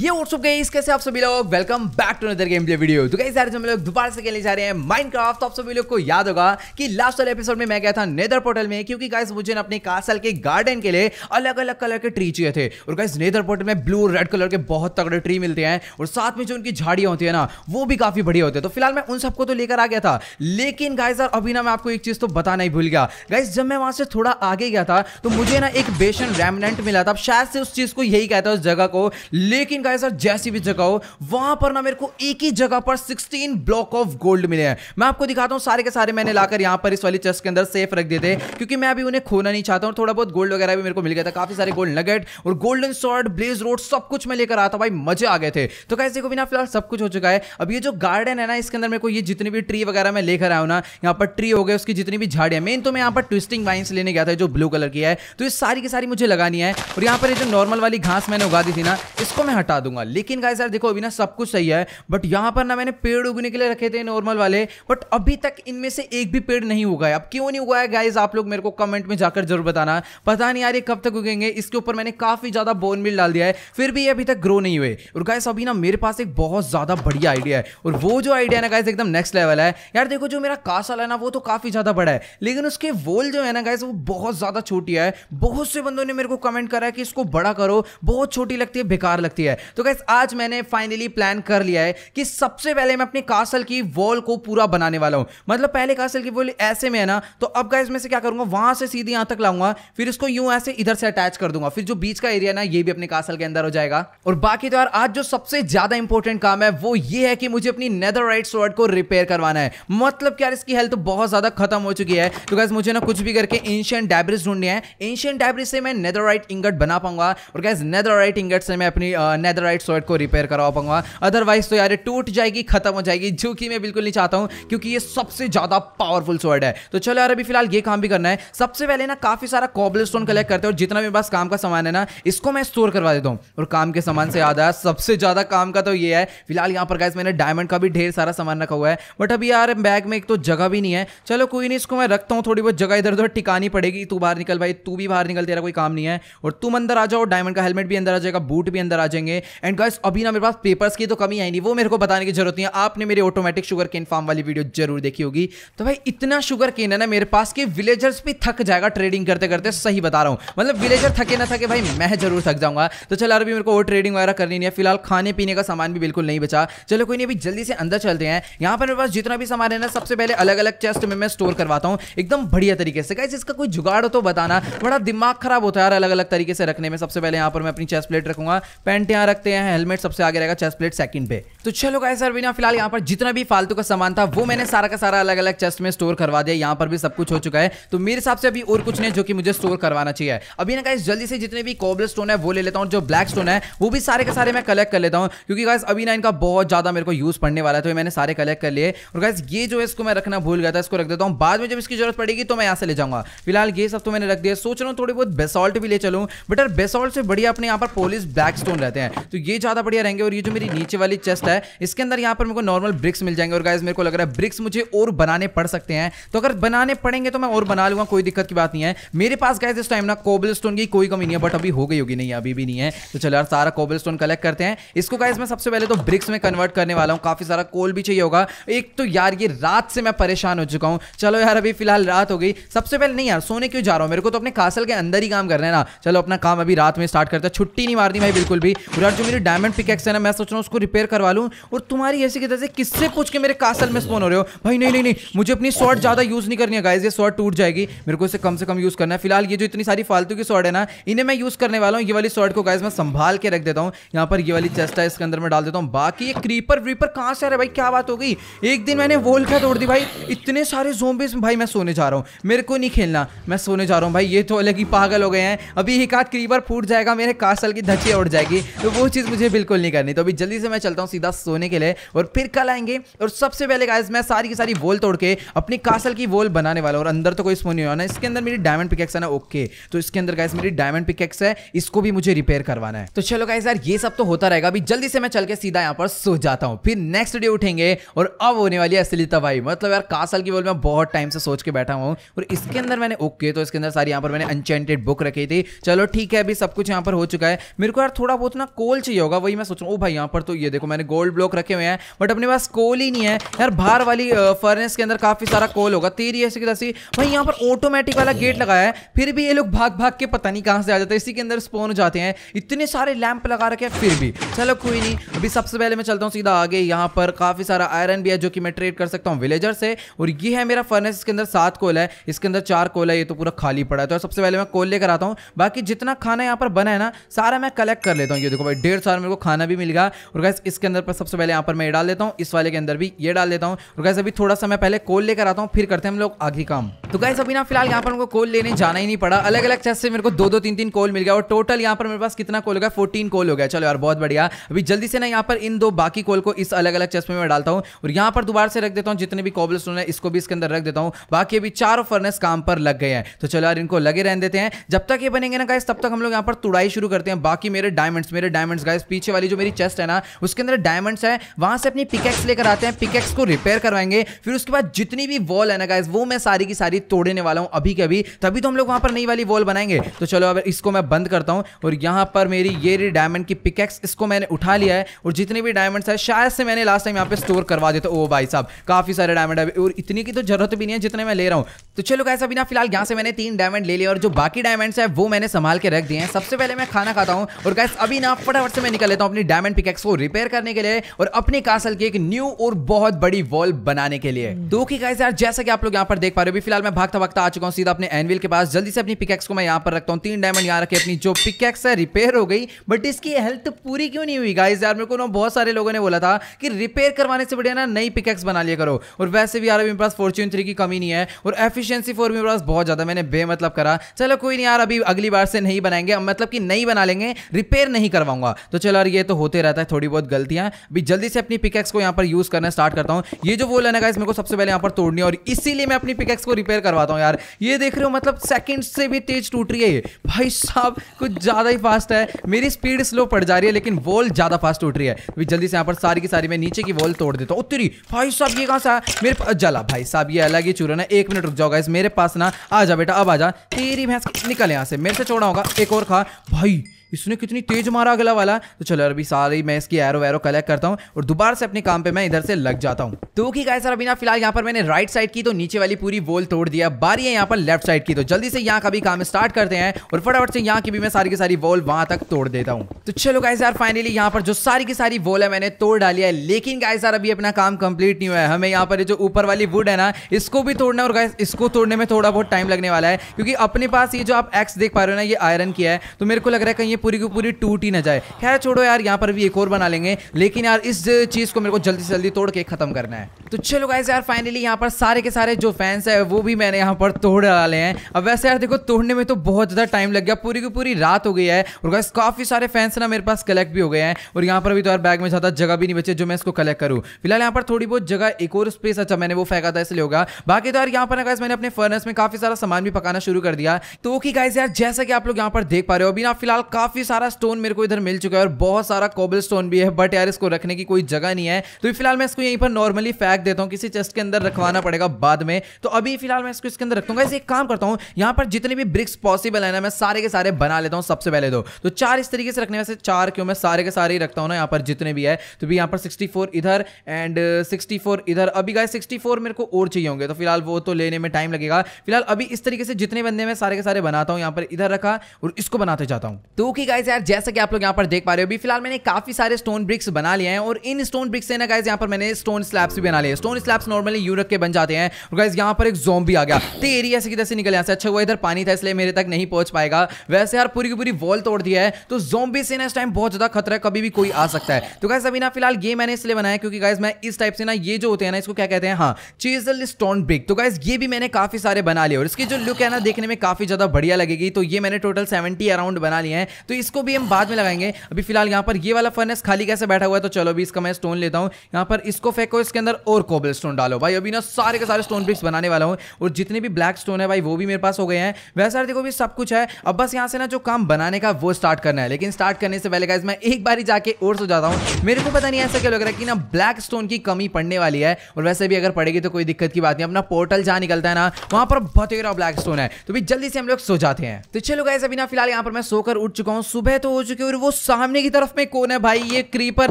ये व्हाट्सअप इस कैसे आप सभी लोग welcome back to another game play video तो कई सारे हम लोग दोबारा से खेलने जा रहे हैं माइनक्राफ्ट तो आप सभी लोग को याद होगा कि लास्ट वाले एपिसोड में मैं गया था नेदर पोर्टल में क्योंकि गाइस मुझे अपने कासल के गार्डन के लिए अलग अलग कलर के ट्री चाहिए थे और गाइस नेदर पोर्टल में ब्लू रेड कलर के बहुत तगड़े ट्री मिलते हैं और साथ में जो उनकी झाड़ियाँ होती है ना वो भी काफ़ी बढ़िया होते हैं तो फिलहाल मैं उन सबको तो लेकर आ गया था लेकिन गाइस यार अभी ना मैं आपको एक चीज़ तो बताना ही भूल गया गाइस जब मैं वहाँ से थोड़ा आगे गया था तो मुझे ना एक बेसन रेमनेंट मिला था शायद से उस चीज़ को यही कहता है उस जगह को लेकिन गाइस और जैसी भी जगह हो वहां पर ना मेरे को एक ही जगह पर 16 ब्लॉक ऑफ गोल्ड मिले हैं मैं आपको दिखाता हूँ सारे के सारे मैंने लाकर यहाँ पर इस वाली चेस्ट के अंदर सेफ रख देते क्योंकि मैं अभी उन्हें खोना नहीं चाहता हूँ थोड़ा बहुत गोल्ड वगैरह भी मेरे को मिल गया था काफी सारे गोल्ड नगेट और गोल्डन शॉर्ट ब्लेज रोड सब कुछ मैं लेकर आता भाई मजे आ गए थे तो कैसे को बिना फिलहाल सब कुछ हो चुका है अब ये जो गार्डन है ना इसके अंदर मेरे को ये जितने भी ट्री वगैरह मैं लेकर आया ना यहाँ पर ट्री हो गए उसकी जितनी भी झाड़ियाँ मेन तो मैं यहाँ पर ट्विस्टिंग वाइन्स लेने गया था जो ब्लू कलर की है तो ये सारी की सारी मुझे लगानी है और यहाँ पर जो नॉर्मल वाली घास मैंने उगा दी थी ना इसको मैं हटा हटा दूंगा लेकिन गाइस यार देखो अभी ना सब कुछ सही है बट यहाँ पर ना मैंने पेड़ उगने के लिए रखे थे नॉर्मल वाले बट अभी तक इनमें से एक भी पेड़ नहीं उगा है अब क्यों नहीं उगा है गाइज आप लोग मेरे को कमेंट में जाकर जरूर बताना पता नहीं यार ये कब तक उगेंगे इसके ऊपर मैंने काफ़ी ज़्यादा बोन मिल डाल दिया है फिर भी ये अभी तक ग्रो नहीं हुए और गाइस अभी ना मेरे पास एक बहुत ज़्यादा बढ़िया आइडिया है और वो जो आइडिया ना गाइस एकदम नेक्स्ट लेवल है यार देखो जो मेरा कासल है ना वो तो काफ़ी ज़्यादा बड़ा है लेकिन उसके वोल जो है ना गाइस वो बहुत ज़्यादा छोटी है बहुत से बंदों ने मेरे को कमेंट करा है कि इसको बड़ा करो बहुत छोटी लगती है बेकार लगती है तो गैस आज मैंने फाइनली प्लान कर लिया है कि सबसे पहले मैं अपने कासल की वॉल को पूरा बनाने वाला हूँ मतलब पहले कासल की वॉल ऐसे में है ना तो अब गैस मैं से क्या करूँगा वहाँ से सीधे यहाँ तक लाऊंगा फिर इसको यूँ ऐसे इधर से अटैच कर दूंगा फिर जो बीच का एरिया ना ये भी अपने कासल के अंदर हो जाएगा और बाकी तो यार आज जो सबसे ज़्यादा इंपॉर्टेंट काम है वो ये है कि मुझे अपनी नेदर राइट स्वर्ड को रिपेयर करवाना है मतलब क्या इसकी हेल्थ बहुत ज़्यादा खत्म हो चुकी है तो गैस मुझे ना कुछ भी करके एंशियन डायब्रिज ढूंढने हैं एंशियन डायब्रिज से मैं नेदर राइट इंगट बना पाऊंगा और गैस नेदर राइट इंगट से मैं अपनी नेदरराइट सॉइड को रिपेयर करवा पाऊंगा अदरवाइज तो यार टूट जाएगी खत्म हो जाएगी जो कि मैं बिल्कुल नहीं चाहता हूँ क्योंकि ये सबसे ज्यादा पावरफुल स्वर्ड है तो चलो यार अभी फिलहाल ये काम भी करना है सबसे पहले ना काफी सारा कॉबल स्टोन कलेक्ट करते हैं और जितना मेरे पास काम का सामान है ना इसको मैं स्टोर करवा देता हूँ और काम के सामान से याद आया सबसे ज्यादा काम का तो ये है फिलहाल यहाँ पर गैस मैंने डायमंड का भी ढेर सारा सामान रखा हुआ है बट अभी यार बैग में एक तो जगह भी नहीं है चलो कोई नहीं इसको मैं रखता हूँ थोड़ी बहुत जगह इधर उधर टिकानी पड़ेगी तू बाहर निकल भाई तू भी बाहर निकल तेरा कोई काम नहीं है और तुम अंदर आ जाओ डायमंड का हेलमेट भी अंदर आ जाएगा बूट भी अंदर आ जाएंगे एंड गाइस अभी ना मेरे पास पेपर्स की तो कमी आई नहीं वो मेरे को बताने की जरूरत नहीं है आपने मेरी ऑटोमेटिक शुगर केन फार्म वाली वीडियो जरूर देखी होगी तो भाई इतना शुगर केन है ना मेरे पास कि विलेजर्स भी थक जाएगा ट्रेडिंग करते करते सही बता रहा हूँ मतलब विलेजर थके ना थके भाई मैं जरूर थक जाऊंगा तो चल अभी मेरे को वो ट्रेडिंग वगैरह करनी नहीं है फिलहाल खाने पीने का सामान भी बिल्कुल नहीं बचा चलो कोई नहीं अभी जल्दी से अंदर चलते हैं यहाँ पर मेरे पास जितना भी सामान है ना सबसे पहले अलग अलग चेस्ट में मैं स्टोर करवाता हूँ एकदम बढ़िया तरीके से गाइस इसका कोई जुगाड़ हो तो बताना बड़ा दिमाग खराब होता है यार अलग अलग तरीके से रखने में सबसे पहले यहाँ पर मैं अपनी चेस्ट प्लेट रखूंगा पेंट यहाँ सकते हैं हेलमेट सबसे आगे रहेगा चेस्ट प्लेट सेकंड पे तो चलो गाइस सर बिना फिलहाल यहाँ पर जितना भी फालतू का सामान था वो मैंने सारा का सारा अलग अलग चेस्ट में स्टोर करवा दिया यहाँ पर भी सब कुछ हो चुका है तो मेरे हिसाब से अभी और कुछ नहीं जो कि मुझे स्टोर करवाना चाहिए अभी ना गाइस जल्दी से जितने भी कोबल स्टोन है वो ले लेता हूँ जो ब्लैक स्टोन है वो भी सारे के सारे मैं कलेक्ट कर लेता हूँ क्योंकि गाइस अभी ना इनका बहुत ज्यादा मेरे को यूज पड़ने वाला है तो मैंने सारे कलेक्ट कर लिए और गाइस ये जो है इसको मैं रखना भूल गया था इसको रख देता हूँ बाद में जब इसकी जरूरत पड़ेगी तो मैं यहाँ से ले जाऊंगा फिलहाल ये सब तो मैंने रख दिया सोच रहा हूँ थोड़ी बहुत बेसॉल्ट भी ले चलूँ बट यार बेसॉल्ट से बढ़िया अपने यहाँ पर पोलिस ब्लैक स्टोन रहते हैं तो ये ज़्यादा बढ़िया रहेंगे और ये जो मेरी नीचे वाली चेस्ट है इसके अंदर यहाँ पर मेरे को नॉर्मल ब्रिक्स मिल जाएंगे और गाइज मेरे को लग रहा है ब्रिक्स मुझे और बनाने पड़ सकते हैं तो अगर बनाने पड़ेंगे तो मैं और बना लूंगा कोई दिक्कत की बात नहीं है मेरे पास गाइज इस टाइम ना कोबल की कोई कमी नहीं है बट अभी हो गई होगी नहीं अभी भी नहीं है तो चलो यार सारा कोबल स्टोन कलेक्ट करते हैं इसको गाइज मैं सबसे पहले तो ब्रिक्स में कन्वर्ट करने वाला हूँ काफ़ी सारा कोल भी चाहिए होगा एक तो यार ये रात से मैं परेशान हो चुका हूँ चलो यार अभी फिलहाल रात हो गई सबसे पहले नहीं यार सोने क्यों जा रहा हूँ मेरे को तो अपने कासल के अंदर ही काम करना है ना चलो अपना काम अभी रात में स्टार्ट करता है छुट्टी नहीं मारनी भाई बिल्कुल भी यार जो मेरी डायमंड पिकेक्स है ना मैं सोच रहा हूँ उसको रिपेयर करवा लूँ और तुम्हारी ऐसी की तरह से किससे पूछ के मेरे कासल में स्पोन हो रहे हो भाई नहीं नहीं नहीं मुझे अपनी शॉर्ट ज़्यादा यूज़ नहीं करनी है गाइज ये शॉर्ट टूट जाएगी मेरे को इसे कम से कम यूज़ करना है फिलहाल ये जो इतनी सारी फालतू की शॉर्ट है ना इन्हें मैं यूज़ करने वाला हूँ ये वाली शॉर्ट को गाइज मैं संभाल के रख देता हूँ यहाँ पर ये वाली चेस्ट है इसके अंदर मैं डाल देता हूँ बाकी ये क्रीपर व्रीपर कहाँ से आ रहा है भाई क्या बात हो गई एक दिन मैंने वोल क्या तोड़ दी भाई इतने सारे जोबिस भाई मैं सोने जा रहा हूँ मेरे को नहीं खेलना मैं सोने जा रहा हूँ भाई ये तो अलग ही पागल हो गए हैं अभी एक आध क्रीपर फूट जाएगा मेरे कासल की धचिया उड़ जाएगी तो वो चीज़ मुझे बिल्कुल नहीं करनी तो अभी जल्दी से मैं चलता हूँ सीधा सोने के लिए और फिर कल आएंगे और सबसे पहले गाइज मैं सारी की सारी वोल तोड़ के अपनी कासल की वोल बनाने वाला और अंदर तो कोई स्मो नहीं होना इसके अंदर मेरी डायमंड पिकेक्स है ना ओके तो इसके अंदर गाइज मेरी डायमंड पिकेक्स है इसको भी मुझे रिपेयर करवाना है तो चलो गाइज यार ये सब तो होता रहेगा अभी जल्दी से मैं चल के सीधा यहाँ पर सो जाता हूँ फिर नेक्स्ट डे उठेंगे और अब होने वाली है असली तबाही मतलब यार कासल की वोल में बहुत टाइम से सोच के बैठा हूँ और इसके अंदर मैंने ओके तो इसके अंदर सारी यहाँ पर मैंने अनचेंटेड बुक रखी थी चलो ठीक है अभी सब कुछ यहाँ पर हो चुका है मेरे को यार थोड़ा बहुत ना कोल चाहिए होगा वही मैं सोच रहा हूँ भाई यहाँ पर तो ये देखो मैंने गोल्ड ब्लॉक रखे हुए हैं बट अपने पास कोल ही नहीं है यार बाहर वाली फर्नेस के अंदर काफ़ी सारा कोल होगा तेरी ऐसी की तरह भाई यहाँ पर ऑटोमेटिक वाला गेट लगाया है फिर भी ये लोग भाग भाग के पता नहीं कहाँ से आ जाते इसी के अंदर स्पोन हो जाते हैं इतने सारे लैंप लगा रखे हैं फिर भी चलो कोई नहीं अभी सबसे पहले मैं चलता हूँ सीधा आगे यहाँ पर काफ़ी सारा आयरन भी है जो कि मैं ट्रेड कर सकता हूँ विलेजर से और ये है मेरा फर्नेस इसके अंदर सात कोल है इसके अंदर चार कोल है ये तो पूरा खाली पड़ा है तो सबसे पहले मैं कोल लेकर आता हूँ बाकी जितना खाना यहाँ पर बना है ना सारा मैं कलेक्ट कर लेता हूँ ये देखो डेढ़ सौ मेरे को खाना भी मिल गया और गैस इसके अंदर पर सबसे पहले यहाँ पर मैं ये डाल देता हूँ इस वाले के अंदर भी ये डाल देता हूँ और गैस अभी थोड़ा सा मैं पहले कोल लेकर आता हूँ फिर करते हैं हम लोग आगे काम तो गैस अभी ना फिलहाल यहाँ पर उनको कोल लेने जाना ही नहीं पड़ा अलग अलग चेस्ट से मेरे को दो दो तीन तीन कोल मिल गया और टोटल यहाँ पर मेरे पास कितना कोल हो गया फोर्टीन कोल हो गया चलो यार बहुत बढ़िया अभी जल्दी से ना यहाँ पर इन दो बाकी कोल को इस अलग अलग चेस्ट में मैं डालता हूँ और यहाँ पर दोबारा से रख देता हूँ जितने भी कोबल स्टोन है इसको भी इसके अंदर रख देता हूँ बाकी अभी चारों फर्नेस काम पर लग गए हैं तो चलो यार इनको लगे रहने देते हैं जब तक ये बनेंगे ना गैस तब तक हम लोग यहाँ पर तुड़ाई शुरू करते हैं बाकी मेरे डायमंड्स मेरे डायमंड डायमंड्स गाइस पीछे वाली जो मेरी चेस्ट है ना उसके अंदर डायमंड्स है वहां से अपनी पिकेक्स लेकर आते हैं पिकेक्स को रिपेयर करवाएंगे फिर उसके बाद जितनी भी वॉल है ना गाइस वो मैं सारी की सारी तोड़ने वाला हूं अभी के अभी तभी तो हम लोग वहां पर नई वाली वॉल बनाएंगे तो चलो अब इसको मैं बंद करता हूं और यहां पर मेरी ये रही डायमंड की पिकेक्स इसको मैंने उठा लिया है और जितने भी डायमंड्स है शायद से मैंने लास्ट टाइम यहाँ पे स्टोर करवा देता ओ भाई साहब काफी सारे डायमंड है और इतनी की तो जरूरत भी नहीं है जितने मैं ले रहा हूँ तो चलो गाइस अभी ना फिलहाल यहाँ से मैंने तीन डायमंड ले लिए और जो बाकी डायमंड्स है वो मैंने संभाल के रख दिए हैं सबसे पहले मैं खाना खाता हूँ और गैस अभी ना फटाफट से मैं निकल लेता हूँ अपनी डायमंड पिकेक्स को रिपेयर करने के लिए और अपने कासल की एक न्यू और बहुत बड़ी वॉल बनाने के लिए hmm. तो की गाइस यार जैसा कि आप लोग यहाँ पर देख पा रहे हो फिलहाल मैं भागता भागता आ चुका हूँ सीधा अपने एनविल के पास जल्दी से अपनी पिकेक्स को मैं यहाँ पर रखता हूँ तीन डायमंड यहाँ रखे अपनी जो पिकेक्स है रिपेयर हो गई बट इसकी हेल्थ पूरी क्यों नहीं हुई गाइज यार मेरे को ना बहुत सारे लोगों ने बोला था कि रिपेयर करवाने से बढ़िया ना नई पिकेक्स बना लिया करो और वैसे भी यार मेरे पास फॉर्च्यून थ्री की कमी नहीं है और एफिशियंसी फोर मेरे पास बहुत ज्यादा मैंने बेमतलब करा चलो कोई नहीं यार अभी अगली बार से नहीं बनाएंगे मतलब कि नहीं बना लेंगे रिपेयर नहीं करवाऊंगा करूंगा तो चलो यार ये तो होते रहता है थोड़ी बहुत गलतियां अभी जल्दी से अपनी पिकेक्स को यहाँ पर यूज करना स्टार्ट करता हूँ ये जो वो लेना का मेरे को सबसे पहले यहाँ पर तोड़नी है और इसीलिए मैं अपनी पिकेक्स को रिपेयर करवाता हूँ यार ये देख रहे हो मतलब सेकंड से भी तेज टूट रही है भाई साहब कुछ ज़्यादा ही फास्ट है मेरी स्पीड स्लो पड़ जा रही है लेकिन वॉल ज़्यादा फास्ट टूट रही है अभी जल्दी से यहाँ पर सारी की सारी मैं नीचे की वॉल तोड़ देता हूँ तेरी भाई साहब ये कहाँ सा मेरे जला भाई साहब ये अलग ही चूरन है एक मिनट रुक जाओ गाइस मेरे पास ना आ जा बेटा अब आ जा तेरी भैंस निकल यहाँ से मेरे से छोड़ा होगा एक और खा भाई इसने कितनी तेज मारा अगला वाला तो चलो अभी सारी मैं इसकी एरो वैरो कलेक्ट करता हूँ और दोबारा से अपने काम पे मैं इधर से लग जाता हूँ तो की गाय सर अभी ना फिलहाल यहाँ पर मैंने राइट साइड की तो नीचे वाली पूरी वोल तोड़ दिया बारी है यहाँ पर लेफ्ट साइड की तो जल्दी से यहाँ का भी काम स्टार्ट करते हैं और फटाफट से यहाँ की भी मैं सारी की सारी वोल वहां तक तोड़ देता हूँ तो चलो गाय सर फाइनली यहाँ पर जो सारी की सारी वोल है मैंने तोड़ डाली है लेकिन गाय सर अभी अपना काम कम्प्लीट नहीं हुआ है हमें यहाँ पर जो ऊपर वाली वुड है ना इसको भी तोड़ना और गाइस इसको तोड़ने में थोड़ा बहुत टाइम लगने वाला है क्योंकि अपने पास ये जो आप एक्स देख पा रहे हो ना ये आयरन की है तो मेरे को लग रहा है कहीं ये पूरी की पूरी टूट ही ना जाए खैर छोड़ो यार यहाँ पर भी एक और बना लेंगे लेकिन यार इस चीज़ को मेरे को जल्दी से जल्दी तोड़ के खत्म करना है तो चलो गाइज यार फाइनली यहाँ पर सारे के सारे जो फैंस है वो भी मैंने यहाँ पर तोड़ डाले हैं अब वैसे यार देखो तोड़ने में तो बहुत ज़्यादा टाइम लग गया पूरी की पूरी रात हो गई है और गाइस काफ़ी सारे फैंस ना मेरे पास कलेक्ट भी हो गए हैं और यहाँ पर भी तो यार बैग में ज़्यादा जगह भी नहीं बचे जो मैं इसको कलेक्ट करूँ फिलहाल यहाँ पर थोड़ी बहुत जगह एक और स्पेस अच्छा मैंने वो फेंका था इसलिए होगा बाकी तो यार यहाँ पर ना गाइस मैंने अपने फर्नेस में काफ़ी सारा सामान भी पकाना शुरू कर दिया तो ओके गाइज यार जैसा कि आप लोग यहाँ पर देख पा रहे हो अभी ना फिलहाल काफ़ी काफी सारा स्टोन मेरे को इधर मिल चुका है और बहुत सारा कोबल स्टोन भी है बट यार इसको रखने की कोई जगह नहीं है तो फिलहाल मैं इसको यहीं पर नॉर्मली फेंक देता हूँ किसी चेस्ट के अंदर रखवाना पड़ेगा बाद में तो अभी फिलहाल मैं इसको इसके अंदर रख दूंगा एक काम करता हूँ यहाँ पर जितने भी ब्रिक्स पॉसिबल है ना मैं सारे के सारे बना लेता हूँ सबसे पहले दो तो चार इस तरीके से रखने वैसे चार क्यों मैं सारे के सारे ही रखता हूँ ना यहाँ पर जितने भी है तो भी यहाँ पर सिक्सटी इधर एंड सिक्सटी uh, इधर अभी गाय सिक्सटी मेरे को और चाहिए होंगे तो फिलहाल वो तो लेने में टाइम लगेगा फिलहाल अभी इस तरीके से जितने बंदे मैं सारे के सारे बनाता हूँ यहाँ पर इधर रखा और इसको बनाते जाता हूँ तो ओके गाइज यार जैसा कि आप लोग यहाँ पर देख पा रहे हो अभी फिलहाल मैंने काफी सारे स्टोन ब्रिक्स बना लिए हैं और इन स्टोन ब्रिक्स से ना गाइज यहाँ पर मैंने स्टोन स्लैब्स भी बना लिए स्टोन स्लैब्स नॉर्मली यूरोप के बन जाते हैं और गाइज यहाँ पर एक जोम्बी आ गया तो एरिया से किधर से निकल यहाँ से अच्छा हुआ इधर पानी था इसलिए मेरे तक नहीं पहुंच पाएगा वैसे यार पूरी की पूरी वॉल तोड़ दिया है तो जोम्बी से ना इस टाइम बहुत ज्यादा खतरा है कभी भी कोई आ सकता है तो गाइज अभी ना फिलहाल ये मैंने इसलिए बनाया क्योंकि गाइज मैं इस टाइप से ना ये जो होते हैं ना इसको क्या कहते हैं हाँ चीजल स्टोन ब्रिक तो गाइज ये भी मैंने काफी सारे बना लिए और इसकी जो लुक है ना देखने में काफी ज्यादा बढ़िया लगेगी तो ये मैंने टोटल सेवेंटी अराउंड बना लिए हैं तो इसको भी हम बाद में लगाएंगे अभी फिलहाल यहाँ पर ये वाला फर्नेस खाली कैसे बैठा हुआ है तो चलो अभी इसका मैं स्टोन लेता हूँ यहाँ पर इसको फेंको इसके अंदर और कोबल स्टोन डालो भाई अभी ना सारे के सारे स्टोन ब्रिक्स बनाने वाला हूँ और जितने भी ब्लैक स्टोन है भाई वो भी मेरे पास हो गए हैं वैसे देखो भी सब कुछ है अब बस यहाँ से ना जो काम बनाने का वो स्टार्ट करना है लेकिन स्टार्ट करने से पहले गाइज मैं एक बार ही जाके और सो जाता हूँ मेरे को पता नहीं ऐसा क्या लग रहा है कि ना ब्लैक स्टोन की कमी पड़ने वाली है और वैसे भी अगर पड़ेगी तो कोई दिक्कत की बात नहीं अपना पोर्टल जहाँ निकलता है ना वहाँ पर बतेरा ब्लैक स्टोन है तो भी जल्दी से हम लोग सो जाते हैं तो चलो गाइज अभी ना फिलहाल यहाँ पर मैं सोकर उठ चुका हूँ सुबह तो हो चुकी है और वो सामने की तरफ में कौन है भाई ये क्रीपर